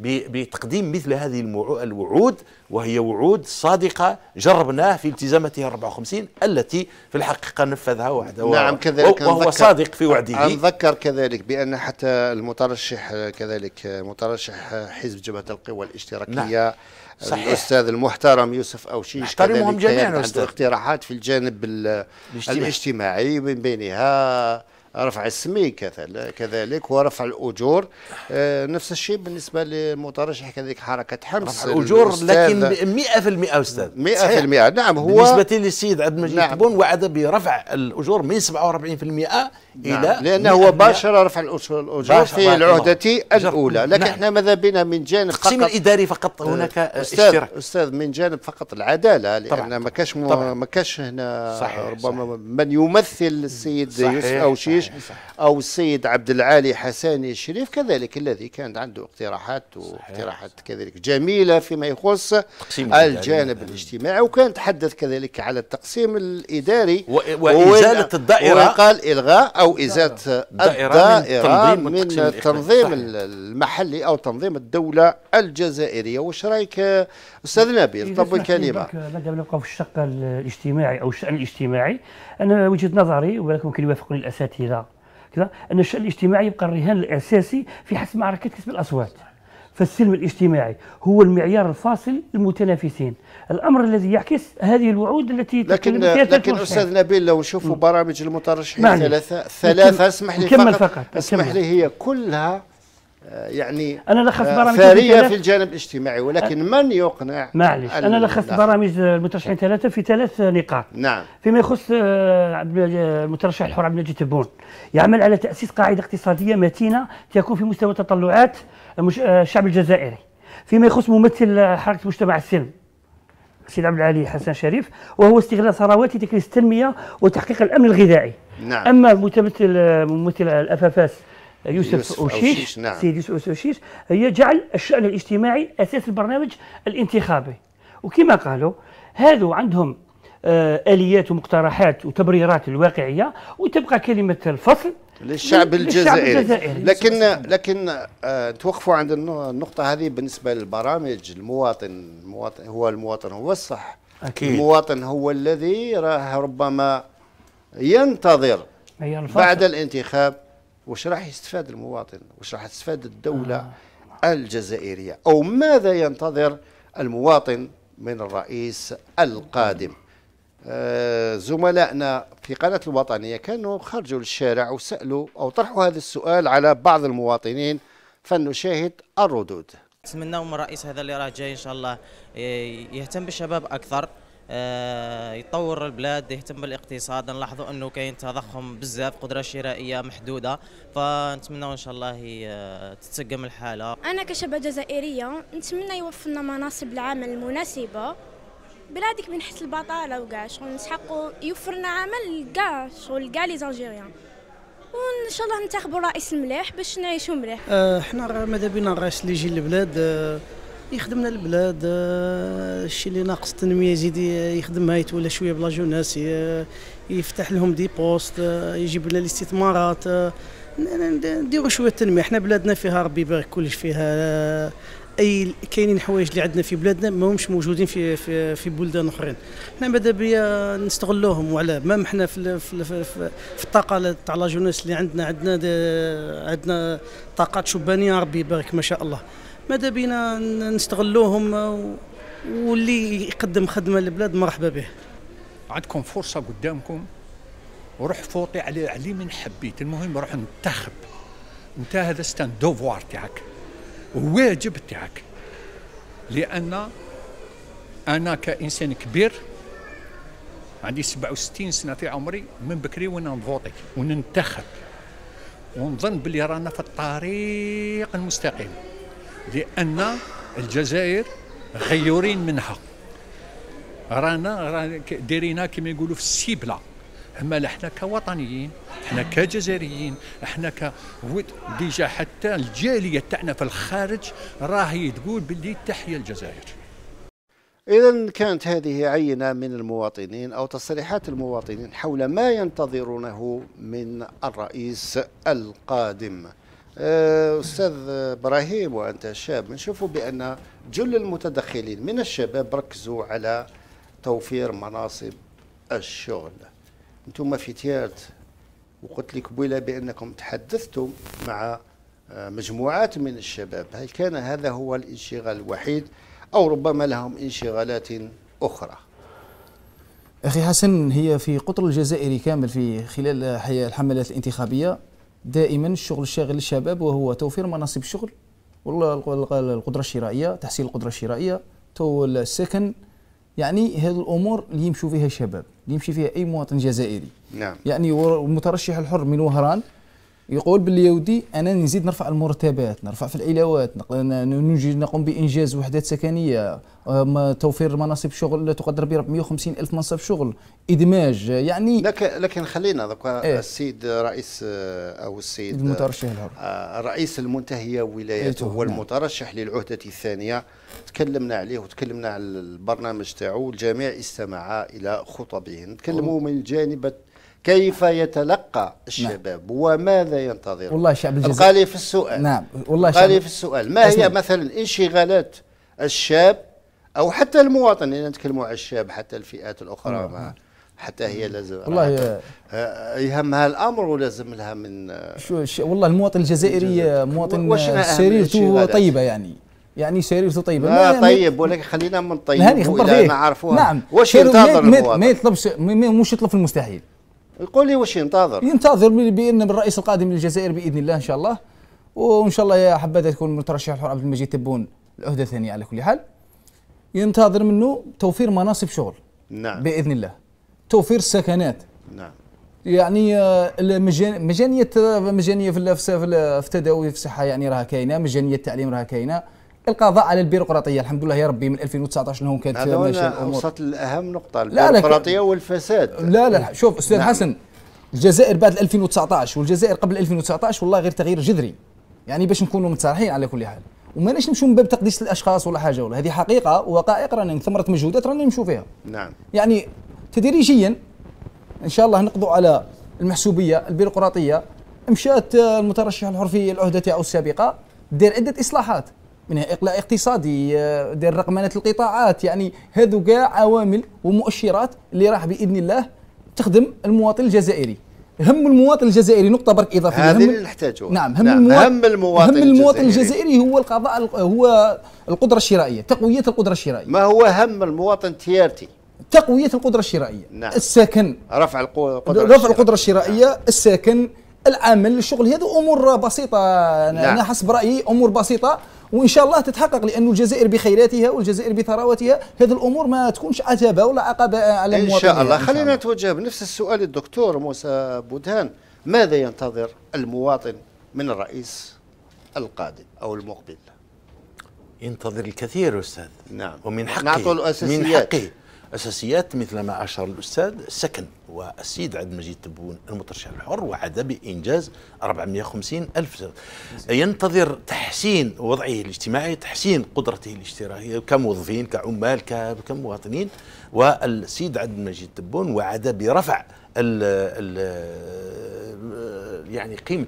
[SPEAKER 2] بتقديم مثل هذه الوعود وهي وعود صادقة جربناه في التزامته 54 التي في الحقيقة نفذها وحده نعم كذلك وهو صادق في وعده
[SPEAKER 1] أتذكر كذلك بأن حتى المترشح كذلك مترشح حزب جبهة القوى الاشتراكية نعم. صحيح. الاستاذ المحترم يوسف اوشيش احترمهم جميعا عنده اقتراحات في الجانب الاجتماعي من بينها رفع السمي كذلك ورفع الاجور آه، نفس الشيء بالنسبه للمترشح كذلك حركه حمص رفع الاجور لكن
[SPEAKER 2] 100% استاذ 100% نعم هو بالنسبه للسيد عبد المجيد نعم.
[SPEAKER 1] تبون وعد برفع الاجور من 47% الى نعم، لانه هو باشر رفع الاجور في العهده الاولى نعم. لكن نعم. احنا ماذا بنا من جانب فقط التقسيم الاداري فقط هناك آه، أستاذ اشترك. استاذ من جانب فقط العداله لان ما كاش ما كاش هنا صحيح ربما صحيح. من يمثل السيد يوسف اوشيش إيه، او السيد عبد العالي حساني الشريف كذلك الذي كان عنده اقتراحات واقتراحات كذلك جميله فيما يخص الجانب الاجتماعي وكان تحدث كذلك على التقسيم الاداري وازاله الدائره وقال الغاء او ازاله الدائره, الدائرة من, من التنظيم المحلي او تنظيم الدوله الجزائريه واش رايك استاذ نبيل طب كلمه
[SPEAKER 4] مادام نبقى في الشق الاجتماعي او الشان الاجتماعي انا وجهه نظري ولكن ممكن يوافقني الاساتذه كذا ان الشان الاجتماعي يبقى الرهان الاساسي في حسم معركه كسب الاصوات فالسلم الاجتماعي هو المعيار الفاصل للمتنافسين الامر الذي يعكس هذه الوعود التي لكن لكن استاذ
[SPEAKER 1] نبيل لو نشوفوا برامج المترشحين نعم. ثلاثه ثلاثه اسمح لي فقط, فقط اسمح لي هي كلها آه، يعني انا لخص آه، برامج ثريه في الجانب الاجتماعي ولكن أه من يقنع معلش انا
[SPEAKER 4] لخصت برامج المترشحين ثلاثه في ثلاث نقاط نعم فيما يخص آه، المترشح الحر عبد المجيد تبون يعمل على تاسيس قاعده اقتصاديه متينه تكون في مستوى تطلعات الشعب الجزائري فيما يخص ممثل حركه مجتمع السلم سيد عبد العالي حسن شريف وهو استغلال ثروات لتكريس التنميه وتحقيق الامن الغذائي نعم اما ممثل ممثل الافافاس يوسف, أوشيش, نعم. سيد يوسف أوشيش هي جعل الشأن الاجتماعي أساس البرنامج الانتخابي وكما قالوا هذو عندهم آه، اليات ومقترحات وتبريرات الواقعيه وتبقى كلمه الفصل للشعب الجزائري, الجزائري. لكن
[SPEAKER 1] لكن آه، توقفوا عند النقطه هذه بالنسبه للبرامج المواطن المواطن هو المواطن هو الصح أكيد. المواطن هو الذي راه ربما ينتظر بعد الانتخاب واش راح يستفاد المواطن واش راح تستفاد الدولة آه. الجزائرية أو ماذا ينتظر المواطن من الرئيس القادم آه زملائنا في قناة الوطنية كانوا خرجوا للشارع وسألوا أو طرحوا هذا السؤال على بعض المواطنين فلنشاهد الردود
[SPEAKER 3] نتمنى من الرئيس هذا اللي راه جاي ان شاء الله آه، يهتم بالشباب اكثر آه، يطور البلاد يهتم بالاقتصاد نلاحظوا انه كاين تضخم بزاف قدره شرائيه محدوده فنتمنى ان شاء الله آه، تتسقم الحاله
[SPEAKER 5] انا كشابه جزائريه نتمنى يوفر لنا مناصب العمل المناسبه بلادك من حيث البطاله وكاع شغل نسحقوا يوفر لنا عمل كاع شغل كاع لي زالجيريان وان شاء الله ننتخبوا رئيس مليح باش آه، نعيشوا مليح
[SPEAKER 3] احنا حنا ماذا بينا الرئيس اللي يجي للبلاد أه يخدمنا البلاد آه، الشيء اللي ناقص التنميه يزيد آه، يخدمها يتولى شويه بلا جوناس يفتح لهم دي بوست آه، يجيب
[SPEAKER 4] لنا الاستثمارات نديروا شويه التنميه حنا بلادنا فيها ربي يبارك كلش فيها اي كاينين حوايج اللي عندنا في بلادنا ما همش موجودين في في, في بلدان اخرين حنا ماذا بيا نستغلوهم وعلى مام حنا في, في, في, الطاقه تاع لا جوناس اللي عندنا عندنا عندنا طاقات شبانيه ربي يبارك ما شاء الله ماذا بينا نستغلوهم واللي يقدم خدمه
[SPEAKER 1] للبلاد مرحبا به عندكم فرصه قدامكم وروح فوطي على علي
[SPEAKER 4] من حبيت المهم روح انتخب انت هذا ستان دوفوار تاعك واجب تاعك لان انا كانسان
[SPEAKER 1] كبير عندي 67 سنه في عمري من بكري وانا نفوطي وننتخب ونظن بلي رانا في الطريق المستقيم لان الجزائر غيورين منها رانا رانا دايرينها كما يقولوا في السيبله اما احنا كوطنيين احنا كجزائريين احنا ك ديجا حتى الجاليه تاعنا في الخارج راهي تقول باللي تحيا الجزائر إذا كانت هذه عينة من المواطنين أو تصريحات المواطنين حول ما ينتظرونه من الرئيس القادم آه، استاذ ابراهيم وانت شاب نشوفوا بان جل المتدخلين من الشباب ركزوا على توفير مناصب الشغل انتم في تيارت وقلت لك قبيله بانكم تحدثتم مع آه، مجموعات من الشباب هل كان هذا هو الانشغال الوحيد او ربما لهم انشغالات اخرى
[SPEAKER 3] اخي حسن هي في قطر الجزائري كامل في خلال الحملات الانتخابيه دائما الشغل الشاغل للشباب وهو توفير مناصب الشغل والقدره الشرائيه تحسين القدره الشرائيه تو السكن يعني هذه الامور اللي يمشوا فيها الشباب اللي يمشي فيها اي مواطن جزائري نعم يعني المترشح الحر من وهران يقول باللي يودي انا نزيد نرفع المرتبات نرفع في العلاوات نقوم بانجاز وحدات سكنيه آه، توفير مناصب شغل تقدر ب 150 الف منصب شغل ادماج يعني لكن لكن خلينا دوكا آه، إيه؟
[SPEAKER 1] السيد رئيس آه، او السيد المترشح رئيس المنتهيه ولايته أيوة، هو نعم. المترشح نعم. للعهده الثانيه تكلمنا عليه وتكلمنا على البرنامج تاعو الجميع استمع الى خطبه نتكلموا من الجانب كيف يتلقى نعم. الشباب نعم. وماذا ينتظر والله الشعب الجزائري ابقى لي في السؤال نعم والله ابقى لي في السؤال ما هي مثلا انشغالات الشاب او حتى المواطن اللي نتكلموا على الشاب حتى الفئات الاخرى نعم. حتى هي نعم. لازم والله آه. آه، يهمها الامر ولازم لها من شو
[SPEAKER 3] والله المواطن الجزائري مواطن سريرته طيبه يعني يعني سريرته طيبه لا طيب
[SPEAKER 1] ولكن خلينا من طيب الى نعرفوها نعم واش ينتظر المواطن
[SPEAKER 3] ما يطلبش مش يطلب في المستحيل
[SPEAKER 1] قول لي واش ينتظر؟
[SPEAKER 3] ينتظر بان الرئيس القادم للجزائر باذن الله ان شاء الله وان شاء الله يا حبذا تكون مترشح الحر عبد المجيد تبون العهده الثانيه على كل حال ينتظر منه توفير مناصب شغل نعم باذن الله توفير سكنات نعم يعني آه، المجان مجانيه آه، مجانيه في التداوي في الصحه يعني راها كاينه مجانيه التعليم راها كاينه القضاء على البيروقراطيه الحمد لله يا ربي من 2019 لهون كانت هذا وصلت لاهم
[SPEAKER 1] نقطه البيروقراطيه
[SPEAKER 3] والفساد لا لا شوف استاذ نعم. حسن الجزائر بعد 2019 والجزائر قبل 2019 والله غير تغيير جذري يعني باش نكونوا متصالحين على كل حال وماناش نمشيو من باب تقديس الاشخاص ولا حاجه ولا هذه حقيقه ووقائق رانا ثمره مجهودات رانا نمشوا فيها نعم يعني تدريجيا ان شاء الله نقضوا على المحسوبيه البيروقراطيه مشات المترشح الحرفي العهده تاعو السابقه دار عده اصلاحات منها اقلاع اقتصادي آه، ديال رقمنه القطاعات يعني هذو كاع عوامل ومؤشرات اللي راح باذن الله تخدم المواطن الجزائري هم المواطن الجزائري نقطه برك اضافيه هذه اللي
[SPEAKER 4] نحتاجوها نعم هم, نعم المواطن هم المواطن هم المواطن الجزائري,
[SPEAKER 3] الجزائري هو القضاء هو القدره الشرائيه تقويه القدره الشرائيه ما هو هم المواطن تيارتي تقويه القدره الشرائيه نعم. السكن
[SPEAKER 1] رفع القدره رفع
[SPEAKER 3] القدره الشرائيه نعم. السكن العمل الشغل هذا امور بسيطه نعم. انا حسب رايي امور بسيطه وان شاء الله تتحقق لانه الجزائر بخيراتها والجزائر بثرواتها هذه الامور ما تكونش عتبه ولا عقبه على المواطنين ان شاء الله خلينا
[SPEAKER 1] نتوجه بنفس السؤال للدكتور موسى بودهان ماذا ينتظر المواطن من الرئيس القادم او المقبل ينتظر الكثير استاذ نعم ومن حقه من حقه
[SPEAKER 2] أساسيات مثل ما أشار الأستاذ السكن والسيد عبد المجيد تبون المترشح الحر وعد بإنجاز 450 ألف ينتظر تحسين وضعه الاجتماعي تحسين قدرته الاشتراكية كموظفين كعمال كمواطنين والسيد عبد المجيد تبون وعد برفع ال ال يعني قيمه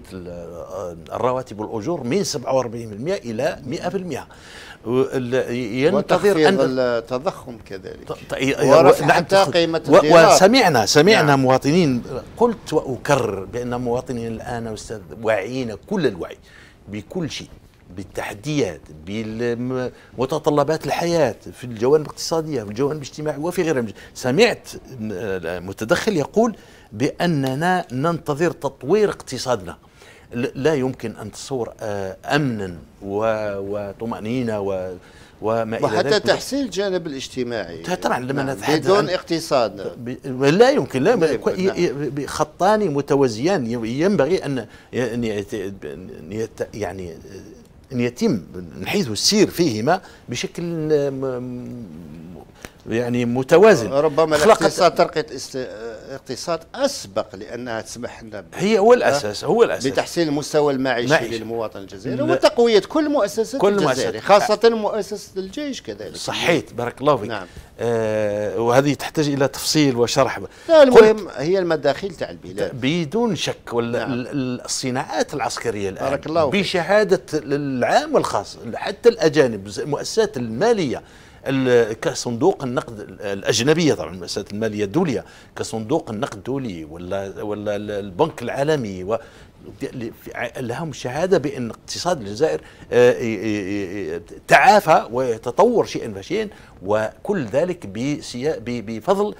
[SPEAKER 2] الرواتب والاجور من 47% الى 100% ينتظر ان التضخم كذلك حتى قيمه الدينار وسمعنا سمعنا نعم. مواطنين قلت واكرر بان مواطنين الان استاذ واعيين كل الوعي بكل شيء بالتحديات بمتطلبات الحياة في الجوانب الاقتصادية في الجوانب الاجتماعية وفي غيرها سمعت متدخل يقول بأننا ننتظر تطوير اقتصادنا لا يمكن أن تصور آه، أمنا
[SPEAKER 1] وطمأنينة
[SPEAKER 2] و وما وحتى ذلك تحسين
[SPEAKER 1] الجانب الاجتماعي طبعا لما نعم. نتحدث بدون اقتصاد
[SPEAKER 2] لا يمكن لا, لا طيب، يمكن نعم. خطان متوازيان ينبغي ان يعني أن يتم من حيث السير فيهما بشكل يعني متوازن ربما الاقتصاد
[SPEAKER 1] ترقية اقتصاد اسبق لانها تسمح لنا هي هو الاساس هو الاساس بتحسين المستوى المعيشي معيش. للمواطن الجزائري وتقويه كل مؤسسه كل الجزائري خاصه أ... مؤسسه الجيش كذلك صحيت بارك الله فيك نعم آه
[SPEAKER 2] وهذه تحتاج الى تفصيل وشرح لا المهم هي المداخيل تاع البلاد بدون شك ولا نعم. الصناعات العسكريه الان بارك الله فيك. بشهاده العام والخاص حتى الاجانب المؤسسات الماليه كصندوق النقد الاجنبيه طبعا المؤسسات الماليه الدوليه كصندوق النقد الدولي ولا ولا البنك العالمي و لهم شهاده بان اقتصاد الجزائر آه، آه، آه، تعافى ويتطور شيئا فشيئا وكل ذلك بفضل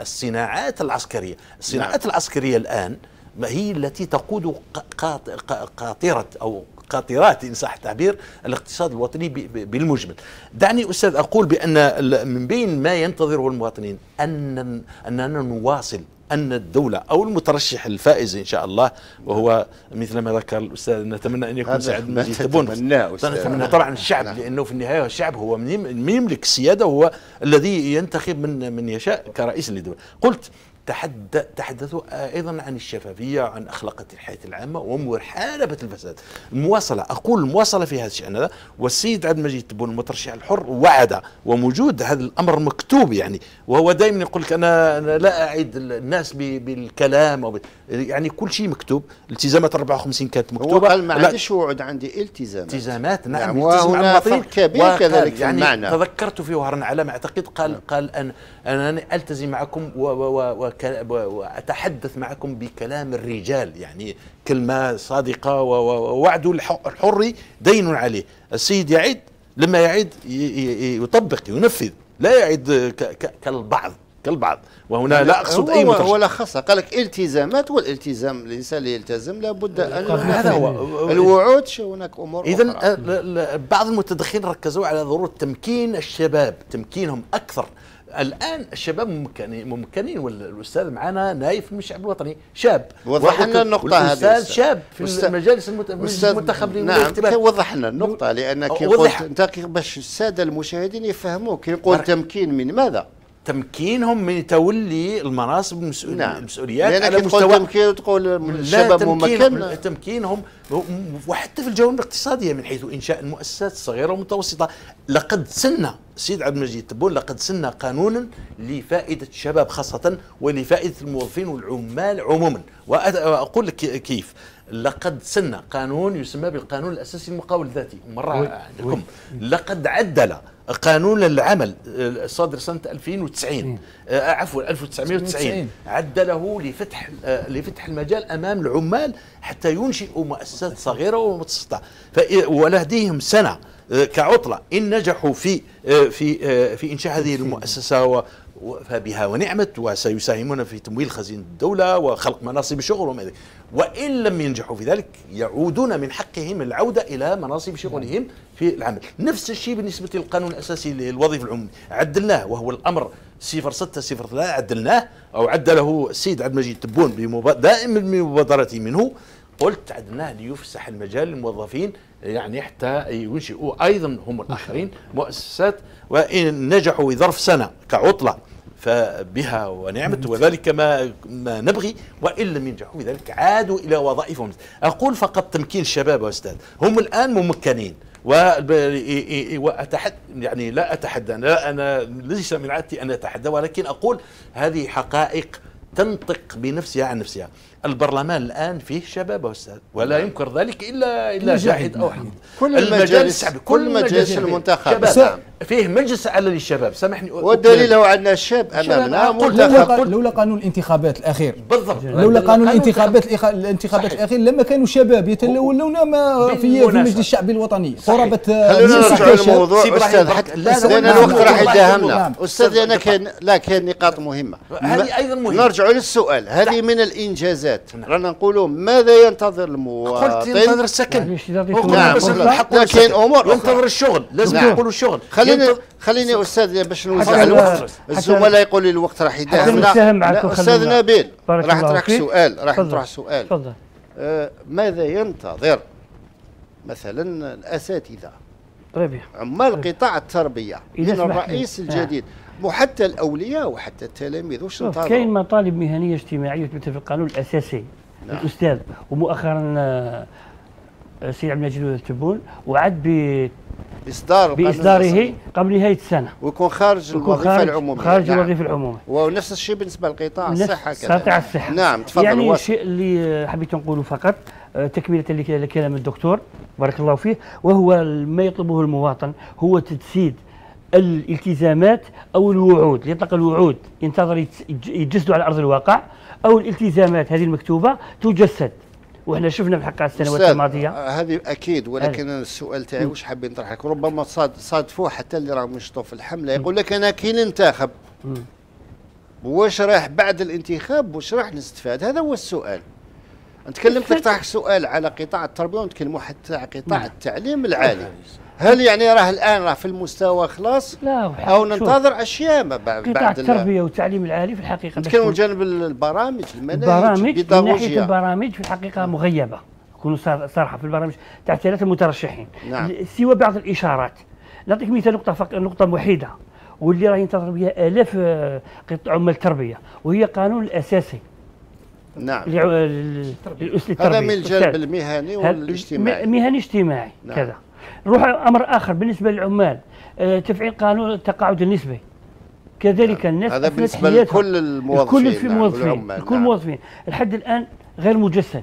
[SPEAKER 2] الصناعات العسكريه، نعم. الصناعات العسكريه الان هي التي تقود قاطره او قاطرات إن صح التعبير الاقتصاد الوطني بالمجمل دعني أستاذ أقول بأن من بين ما ينتظره المواطنين أن أننا نواصل أن الدولة أو المترشح الفائز إن شاء الله وهو مثل ما ذكر الأستاذ نتمنى أن يكون سعد المجيد تبون نتمنى طبعا الشعب نعم. لأنه في النهاية الشعب هو من يملك السيادة هو الذي ينتخب من من يشاء كرئيس للدولة قلت تحدثوا ايضا عن الشفافيه عن اخلاق الحياه العامه ومحاربه الفساد المواصله اقول المواصله في هذا الشان هذا والسيد عبد المجيد تبون المترشح الحر وعد وموجود هذا الامر مكتوب يعني وهو دائما يقول لك انا لا اعيد الناس بالكلام أو يعني كل شيء مكتوب التزامات 54 كانت مكتوبه هو قال ما عنديش
[SPEAKER 1] وعود عندي التزامات التزامات
[SPEAKER 2] نعم يعني وهنا فرق كبير كذلك في يعني المعنى تذكرت في وهران على ما اعتقد قال نعم. قال ان انا التزم معكم و, و, و وأتحدث معكم بكلام الرجال يعني كلمة صادقة ووعد الحر دين عليه السيد يعيد لما يعيد يطبق ينفذ لا يعيد
[SPEAKER 1] كالبعض كالبعض وهنا لا اقصد اي مترجم ولا خاصة قال لك التزامات والالتزام الانسان اللي يلتزم لابد ان هذا هو الوعود هناك امور اذا آه،
[SPEAKER 2] بعض المتدخلين ركزوا على ضروره تمكين الشباب تمكينهم اكثر الان الشباب ممكنين ممكنين والاستاذ معنا نايف من الشعب الوطني شاب وضحنا النقطه هذه شاب في المجالس المنتخب نعم وضح وضحنا
[SPEAKER 1] النقطه لان كي قلت انت باش الساده المشاهدين يفهموك كي تمكين من ماذا تمكينهم من تولي المناصب والمسؤوليات نعم. على مستوى تمكين تقول
[SPEAKER 2] الشباب ممكن تمكينهم وحتى في الجوانب الاقتصاديه من حيث انشاء المؤسسات الصغيره والمتوسطه لقد سن سيد عبد المجيد تبون لقد سن قانونا لفائده الشباب خاصه ولفائده الموظفين والعمال عموما واقول لك كيف لقد سن قانون يسمى بالقانون الاساسي المقاول الذاتي مره عندكم لقد عدل قانون العمل الصادر آه، سنه 2090 آه، عفوا 1990 عدله لفتح آه، لفتح المجال امام العمال حتى ينشئوا مؤسسات صغيره ومتوسطه إيه، ولديهم سنه كعطله ان نجحوا في في في انشاء هذه المؤسسه فبها ونعمت وسيساهمون في تمويل خزينة الدولة وخلق مناصب شغل وما ذلك وإن لم ينجحوا في ذلك يعودون من حقهم العودة إلى مناصب شغلهم في العمل نفس الشيء بالنسبة للقانون الأساسي للوظيفة العمومية عدلناه وهو الأمر 06 03 عدلناه أو عدله السيد عبد المجيد تبون دائما من مبادرتي منه قلت عدلناه ليفسح المجال للموظفين يعني حتى ينشئوا ايضا هم الاخرين مؤسسات وان نجحوا في ظرف سنه كعطله فبها ونعمت وذلك ما, ما نبغي وإن لم ينجحوا بذلك عادوا إلى وظائفهم أقول فقط تمكين الشباب أستاذ هم الآن ممكنين وأتحد يعني لا أتحدى لا أنا ليس من عادتي أن أتحدى ولكن أقول هذه حقائق تنطق بنفسها عن نفسها البرلمان الان فيه شباب استاذ ولا نعم. ينكر ذلك الا الا جاحد او حميد
[SPEAKER 1] كل المجالس كل مجلس المنتخب شباب. نعم.
[SPEAKER 2] فيه مجلس على للشباب سامحني والدليل هو عندنا الشاب امامنا منتخب
[SPEAKER 3] لولا قانون الانتخابات الاخير
[SPEAKER 2] بالضبط لولا قانون الانتخابات
[SPEAKER 3] الانتخابات الاخير لما كانوا شباب يتلولون ما في المجلس الشعبي الوطني قربت خلينا نرجعوا للموضوع
[SPEAKER 1] استاذ حتى لان الوقت راح يداهمنا استاذ انا كان لا كان نقاط مهمه هذه ايضا مهمه نرجعوا للسؤال هذه من الانجازات نعم. رانا نقولوا ماذا ينتظر المواطن قلت نعم. ينتظر
[SPEAKER 4] السكن نعم لكن امور
[SPEAKER 1] ينتظر الشغل لازم نقولوا نعم. الشغل خليني خليني استاذ باش نوزع الوقت الزملاء يقول لي الوقت راح يداهم استاذ نبيل راح نطرح سؤال راح نطرح سؤال تفضل آه، ماذا ينتظر مثلا الاساتذه عمال طيب. طيب. قطاع التربيه من الرئيس الجديد وحتى الاولياء وحتى التلاميذ واش كاين
[SPEAKER 4] مطالب مهنيه اجتماعيه تثبت في القانون الاساسي نعم. الاستاذ ومؤخرا آه، السيد عبد المجيد التبون وعد
[SPEAKER 1] إصدار بإصداره
[SPEAKER 4] قبل نهاية السنة
[SPEAKER 1] ويكون خارج الوظيفة العمومية خارج نعم. الوظيفة العمومية ونفس الشيء بالنسبة لقطاع الصحة كذلك قطاع الصحة
[SPEAKER 4] نعم تفضل يعني الشيء اللي حبيت نقوله فقط آه، تكملة لكلام الدكتور بارك الله فيه وهو ما يطلبه المواطن هو تجسيد الالتزامات او الوعود يطلق الوعود ينتظر يتجسدوا على ارض الواقع او الالتزامات هذه المكتوبه تجسد وحنا شفنا بالحق على السنوات الماضيه
[SPEAKER 1] هذه اكيد ولكن هل. السؤال تاعي واش حابين نطرح لك ربما صاد صادفوه حتى اللي راهم يشطوا في الحمله يقول لك انا كي ننتخب واش راح بعد الانتخاب واش راح نستفاد هذا هو السؤال نتكلم لك سؤال على قطاع التربيه ونتكلموا حتى على قطاع نعم. التعليم العالي نعم. هل يعني راه الان راه في المستوى خلاص لا او ننتظر اشياء ما بعد قطاع التربيه
[SPEAKER 4] والتعليم العالي في الحقيقه نتكلموا جانب
[SPEAKER 1] البرامج المناهج البرامج من ناحيه
[SPEAKER 4] البرامج في الحقيقه نعم. مغيبه نكونوا صراحه في البرامج تاع ثلاثه المترشحين نعم. سوى بعض الاشارات نعطيك مثال نقطه فق... نقطه وحيده واللي راه ينتظر بها الاف آه، عمال التربيه وهي قانون الاساسي نعم للاسل التربيه هذا من الجانب المهني والاجتماعي مهني اجتماعي نعم. كذا نروح امر اخر بالنسبه للعمال آه، تفعيل قانون التقاعد النسبي كذلك الناس هذا بالنسبه لكل الموظفين كل الموظفين نعم. كل الموظفين نعم. لحد الان غير مجسد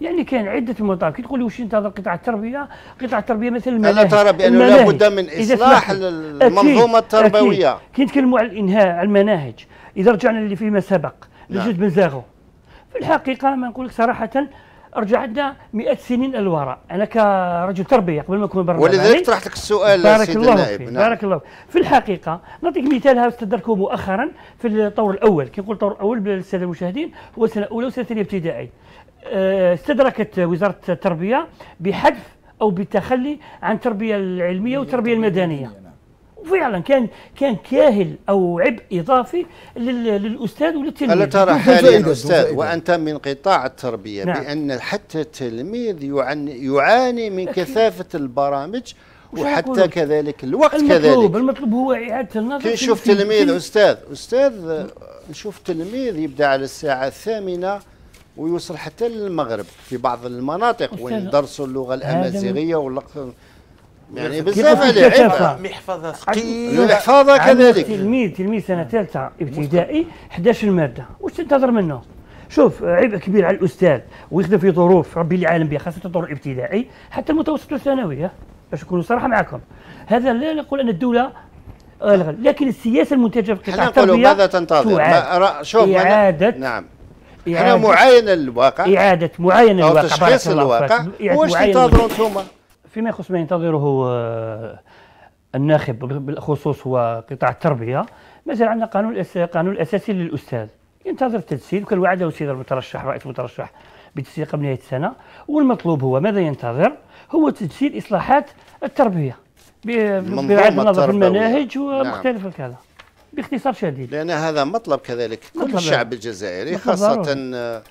[SPEAKER 4] يعني كان عده مطالب كي تقول لي واش هذا قطاع التربيه قطاع التربيه مثل الملاهي انا ترى بانه لابد من اصلاح المنظومه التربويه كي نتكلموا على الانهاء على المناهج اذا رجعنا اللي فيما سبق لجد نعم. بنزاغو في الحقيقه ما نقول لك صراحه رجعنا 100 سنين الوراء انا كرجل تربيه قبل ما نكون برنامج ولذلك طرحت لك السؤال بارك الله فيك نعم. بارك الله في الحقيقه نعطيك مثال استدركه مؤخرا في الطور الاول كي نقول الطور الاول بالساده المشاهدين هو سنه اولى وسنه ثانيه ابتدائي آه، استدركت وزاره التربيه بحذف او بالتخلي عن التربيه العلميه والتربيه المدنيه وفعلا كان كان كاهل او عبء اضافي للاستاذ وللتلميذ الا ترى حاليا استاذ
[SPEAKER 1] وانت من قطاع التربيه نعم. بان حتى التلميذ يعاني, يعاني من كثافه البرامج
[SPEAKER 4] وحتى كذلك الوقت المطلوب كذلك المطلوب هو اعاده النظر كي نشوف تلميذ استاذ
[SPEAKER 1] استاذ نشوف تلميذ يبدا على الساعه الثامنه ويوصل حتى للمغرب في بعض المناطق وين درسوا اللغه الامازيغيه واللغه
[SPEAKER 4] يعني بزاف عليه
[SPEAKER 2] محفظه ثقيله المحفظه كذلك
[SPEAKER 4] تلميذ تلميذ سنه ثالثه ابتدائي 11 ماده واش تنتظر منه شوف عبء كبير على الاستاذ ويخدم في ظروف ربي اللي عالم بها خاصه الدور الابتدائي حتى المتوسط والثانوي باش نكونوا صراحه معكم هذا لا نقول ان الدوله الغل. لكن السياسه المنتجه في قطاع التربيه ماذا تنتظر؟ شوف اعاده نعم إعادة معاينه
[SPEAKER 1] للواقع اعاده معاينه للواقع تشخيص الواقع واش تنتظروا
[SPEAKER 4] انتم؟ فيما يخص ما ينتظره آه، الناخب بالخصوص هو قطاع التربيه مازال عندنا قانون قانون الاساسي للاستاذ ينتظر التجسيد وكان وعده السيد المترشح رئيس المترشح بتجسيد قبل نهايه السنه والمطلوب هو ماذا ينتظر؟ هو تجسيد اصلاحات التربيه بعد النظر في المناهج نعم. ومختلف نعم. الكذا باختصار
[SPEAKER 1] شديد لان هذا مطلب كذلك مطلب كل الشعب الجزائري خاصه ضروري. آه،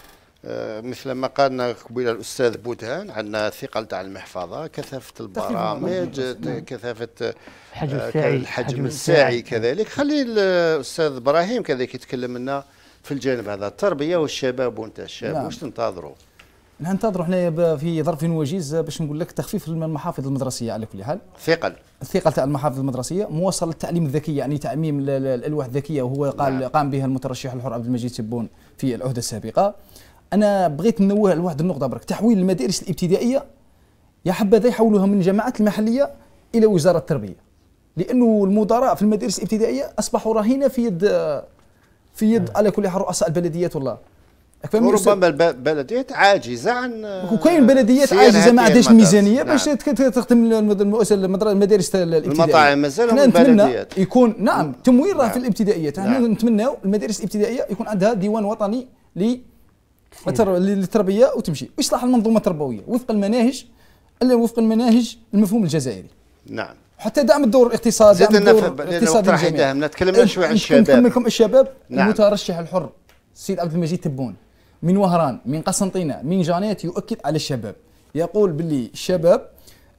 [SPEAKER 1] آه، مثل ما قالنا قبيله الاستاذ بودهان عندنا ثقل تاع المحفظه كثافه البرامج نعم. كثافه
[SPEAKER 5] الحجم آه، الساعي الحجم الساعي
[SPEAKER 1] كذلك خلي الاستاذ ابراهيم كذلك يتكلم لنا في الجانب هذا التربيه والشباب وانت الشاب نعم. واش تنتظروا
[SPEAKER 3] ننتظروا حنايا في ظرف وجيز باش نقول لك تخفيف المحافظ المدرسيه على كل حال ثقل الثقل تاع المحافظ المدرسيه مواصله التعليم الذكي يعني تعميم الالواح الذكيه وهو قال نعم. قام بها المترشح الحر عبد المجيد تبون في العهده السابقه انا بغيت نوه لواحد النقطه برك تحويل المدارس الابتدائيه يا حبذا يحولوها من الجماعات المحليه الى وزاره التربيه لانه المدراء في المدارس الابتدائيه اصبحوا رهينه في يد في يد آه. على كل حال رؤساء البلديات والله وربما
[SPEAKER 1] البلديات عاجزه عن
[SPEAKER 3] وكاين بلديات عاجزه ما عندهاش الميزانيه باش نعم. تخدم المؤسسه المدارس الابتدائيه المطاعم مازالهم البلديات يكون نعم،, نعم تمويل راه في نعم. الابتدائيات نعم. نتمناو المدارس الابتدائيه يكون عندها ديوان وطني للتربيه وتمشي اصلاح المنظومه التربويه وفق المناهج اللي وفق المناهج المفهوم الجزائري نعم حتى دعم الدور الاقتصادي زاد الدور الاقتصادي الجميع ما شوي عن الشباب نكملكم الشباب نعم. المترشح الحر السيد عبد المجيد تبون من وهران من قسنطينه من جانيت يؤكد على الشباب يقول باللي الشباب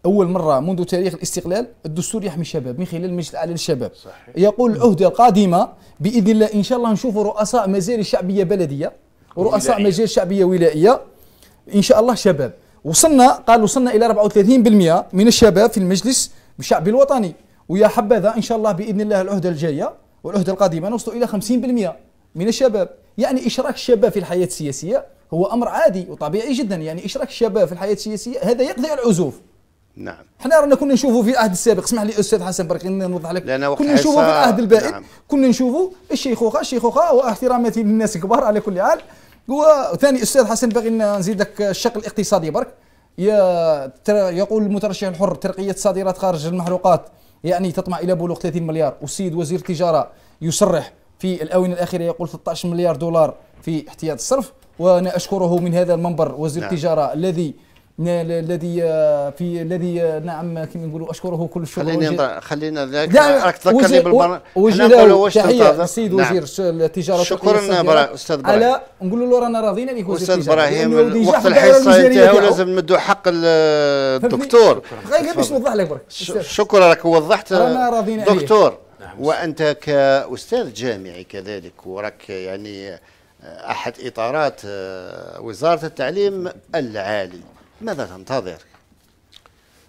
[SPEAKER 3] اول مره منذ تاريخ الاستقلال الدستور يحمي الشباب من خلال المجلس الاعلى للشباب صحيح. يقول العهده القادمه باذن الله ان شاء الله نشوف رؤساء مزاري شعبيه بلديه ورؤساء مجالس شعبيه ولائيه ان شاء الله شباب وصلنا قال وصلنا الى 34% من الشباب في المجلس الشعبي الوطني ويا حبذا ان شاء الله باذن الله العهده الجايه والعهده القادمه نوصلوا الى 50% من الشباب يعني اشراك الشباب في الحياه السياسيه هو امر عادي وطبيعي جدا يعني اشراك الشباب في الحياه السياسيه هذا يقضي العزوف نعم حنا رانا كنا نشوفوا في العهد السابق اسمح لي استاذ حسن برك نوضح
[SPEAKER 1] لك لأن كنا نشوفوا في العهد
[SPEAKER 3] البائد نعم. كنا نشوفوا الشيخوخه الشيخوخه واحتراماتي للناس كبار على كل حال وثاني استاذ حسن باغي نزيد لك الشق الاقتصادي برك يا يقول المترشح الحر ترقيه صادرات خارج المحروقات يعني تطمع الى بلوغ 30 مليار والسيد وزير التجاره يصرح في الاونه الاخيره يقول 13 مليار دولار في احتياط الصرف وانا اشكره من هذا المنبر وزير نعم. التجاره الذي الذي آه، في الذي آه، نعم كما نقولوا اشكره كل الشكر خليني
[SPEAKER 1] خلينا ذاك راك تذكرني بالبرنامج وجه تحيه
[SPEAKER 3] السيد وزير نعم. التجاره شكرا برا استاذ براهيم على نقولوا له رانا راضيين عليك وزير استاذ ابراهيم وقت الحصه نتاعو لازم
[SPEAKER 1] نمدوا حق الدكتور غير باش نوضح لك برك شكرا راك وضحت رانا راضيين دكتور نعم. وانت كاستاذ جامعي كذلك وراك يعني آه، احد اطارات وزاره التعليم العالي ماذا تنتظر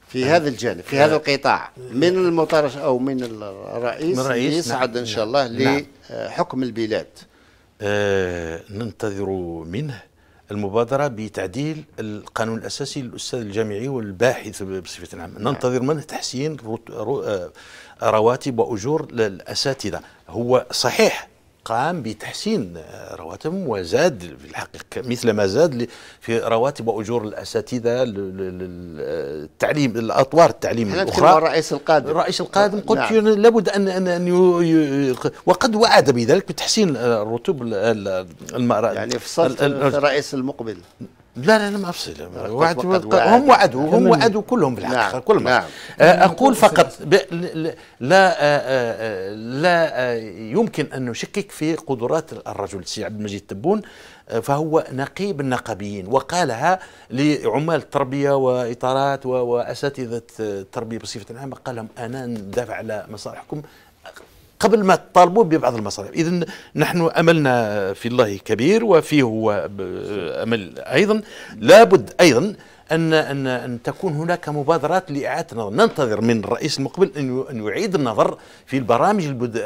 [SPEAKER 1] في آه. هذا الجانب في هذا آه. القطاع من المطرش او من الرئيس, من الرئيس يصعد نعم. ان شاء الله نعم.
[SPEAKER 2] لحكم البلاد آه ننتظر منه المبادره بتعديل القانون الاساسي للاستاذ الجامعي والباحث بصفه عامه نعم. ننتظر منه تحسين آه، رواتب واجور الاساتذه هو صحيح قام بتحسين رواتبهم وزاد في الحقيقة مثل ما زاد في رواتب وأجور الأساتذة التعليم الأطوار التعليم الأخرى الرئيس
[SPEAKER 1] القادم الرئيس القادم قلت نعم.
[SPEAKER 2] لابد أن أن أن وقد وعد بذلك بتحسين الرتب يعني في الرئيس المقبل لا لا لا ما
[SPEAKER 1] افصل هم وعدوا هم نعم. وعدوا
[SPEAKER 2] كلهم بالحق نعم كلهم نعم آه، اقول فقط لا آه، آه، لا يمكن ان نشكك في قدرات الرجل السي عبد المجيد تبون فهو نقيب النقابيين وقالها لعمال التربيه واطارات واساتذه التربيه بصفه عامه قال لهم انا ندافع على مصالحكم قبل ما تطالبوا ببعض المصاريف إذا نحن أملنا في الله كبير وفيه هو أمل أيضا لابد أيضا ان ان ان تكون هناك مبادرات لاعاده النظر ننتظر من الرئيس المقبل ان ان يعيد النظر في البرامج البد...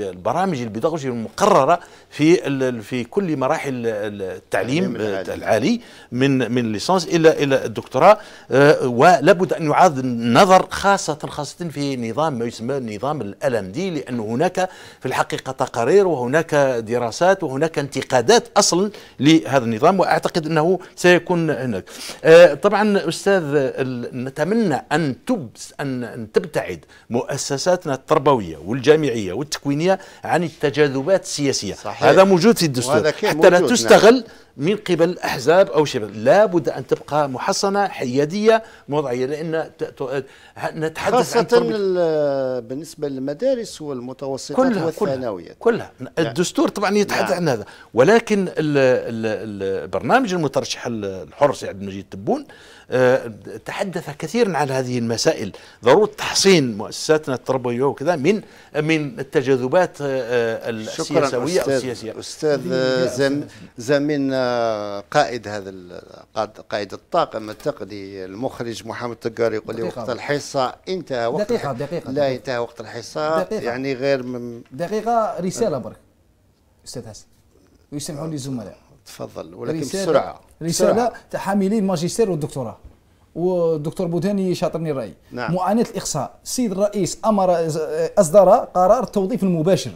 [SPEAKER 2] البرامج البيداغوجيه المقرره في ال... في كل مراحل التعليم العالي من من ليسانس الى الى الدكتوراه آه، ولابد ان يعاد النظر خاصه خاصه في نظام ما يسمى نظام الالم دي لان هناك في الحقيقه تقارير وهناك دراسات وهناك انتقادات اصلا لهذا النظام واعتقد انه سيكون هناك آه، طبعا استاذ نتمنى ان تبس ان تبتعد مؤسساتنا التربويه والجامعيه والتكوينيه عن التجاذبات السياسيه صحيح. هذا موجود في الدستور حتى لا نعم. تستغل نعم. من قبل أحزاب أو شبه لا بد أن تبقى محصنة حيادية موضعية لأن
[SPEAKER 1] نتحدث خاصة عن بالنسبة للمدارس والمتوسطات كلها والثانويات كلها,
[SPEAKER 2] كلها. يعني الدستور طبعا يتحدث نعم. عن هذا ولكن البرنامج المترشح الحر سعد المجيد تبون آه، تحدث كثيرا عن هذه المسائل ضروره تحصين مؤسساتنا التربويه وكذا من من التجاذبات آه، آه، السياسويه أستاذ السياسيه استاذ
[SPEAKER 1] زم قائد هذا قائد الطاقم التقني المخرج محمد تجار يقول لي وقت الحصه انتهى وقت دقيقه دقيقه لا انتهى وقت الحصه يعني غير من
[SPEAKER 3] دقيقه رساله برك استاذ حسن ويسمعوني الزملاء
[SPEAKER 1] تفضل ولكن رسالة بسرعه رساله
[SPEAKER 3] تاع حاملي الماجستير والدكتوراه والدكتور بوداني شاطرني الراي نعم. معاناه الاقصاء سيد الرئيس امر اصدر قرار التوظيف المباشر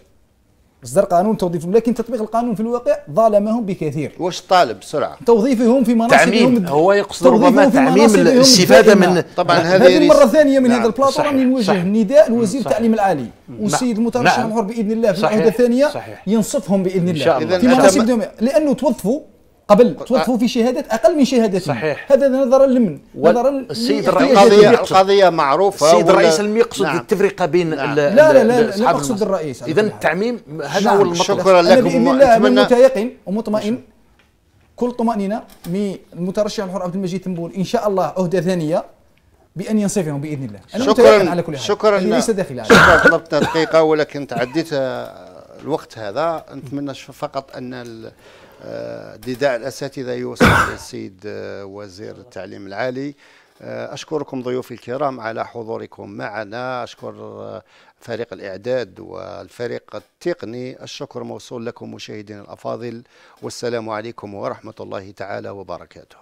[SPEAKER 3] اصدار قانون توظيفهم لكن تطبيق القانون في الواقع ظالمهم بكثير
[SPEAKER 1] واش طالب بسرعه
[SPEAKER 3] توظيفهم في مناصبهم تعميم هو يقصد ربما تعميم الاستفاده من طبعا هذه المره الثانيه من نعم. هذا البلاطو راني نوجه نداء نعم. لوزير التعليم العالي نعم. والسيد المترشح نعم. باذن الله في العهده الثانيه ينصفهم باذن الله في مناصبهم لانه توظفوا قبل أه، توظفوا في شهادات اقل من شهادتهم صحيح هذا نظرا لمن نظرا السيد القضيه
[SPEAKER 1] القضيه معروفه
[SPEAKER 2] السيد الرئيس لم يقصد نعم. التفرقه بين نعم. لا لا لا, لا لم اقصد الرئيس اذا التعميم هذا نعم.
[SPEAKER 3] هو المطلوب شكرا لكم باذن الله انا متيقن ومطمئن كل طمأنينة من المترشح الحر عبد المجيد تنبول إن شاء الله عهدة ثانية بأن ينصفهم بإذن الله أنا شكرا على كل حال شكرا ليس داخل
[SPEAKER 1] شكرا طلبت دقيقة ولكن تعديت آه، الوقت هذا نتمنى فقط أن دداء الاساتذه يوصل للسيد آه، وزير التعليم العالي آه، اشكركم ضيوفي الكرام على حضوركم معنا اشكر آه، فريق الاعداد والفريق التقني الشكر موصول لكم مشاهدينا الافاضل والسلام عليكم ورحمه الله تعالى وبركاته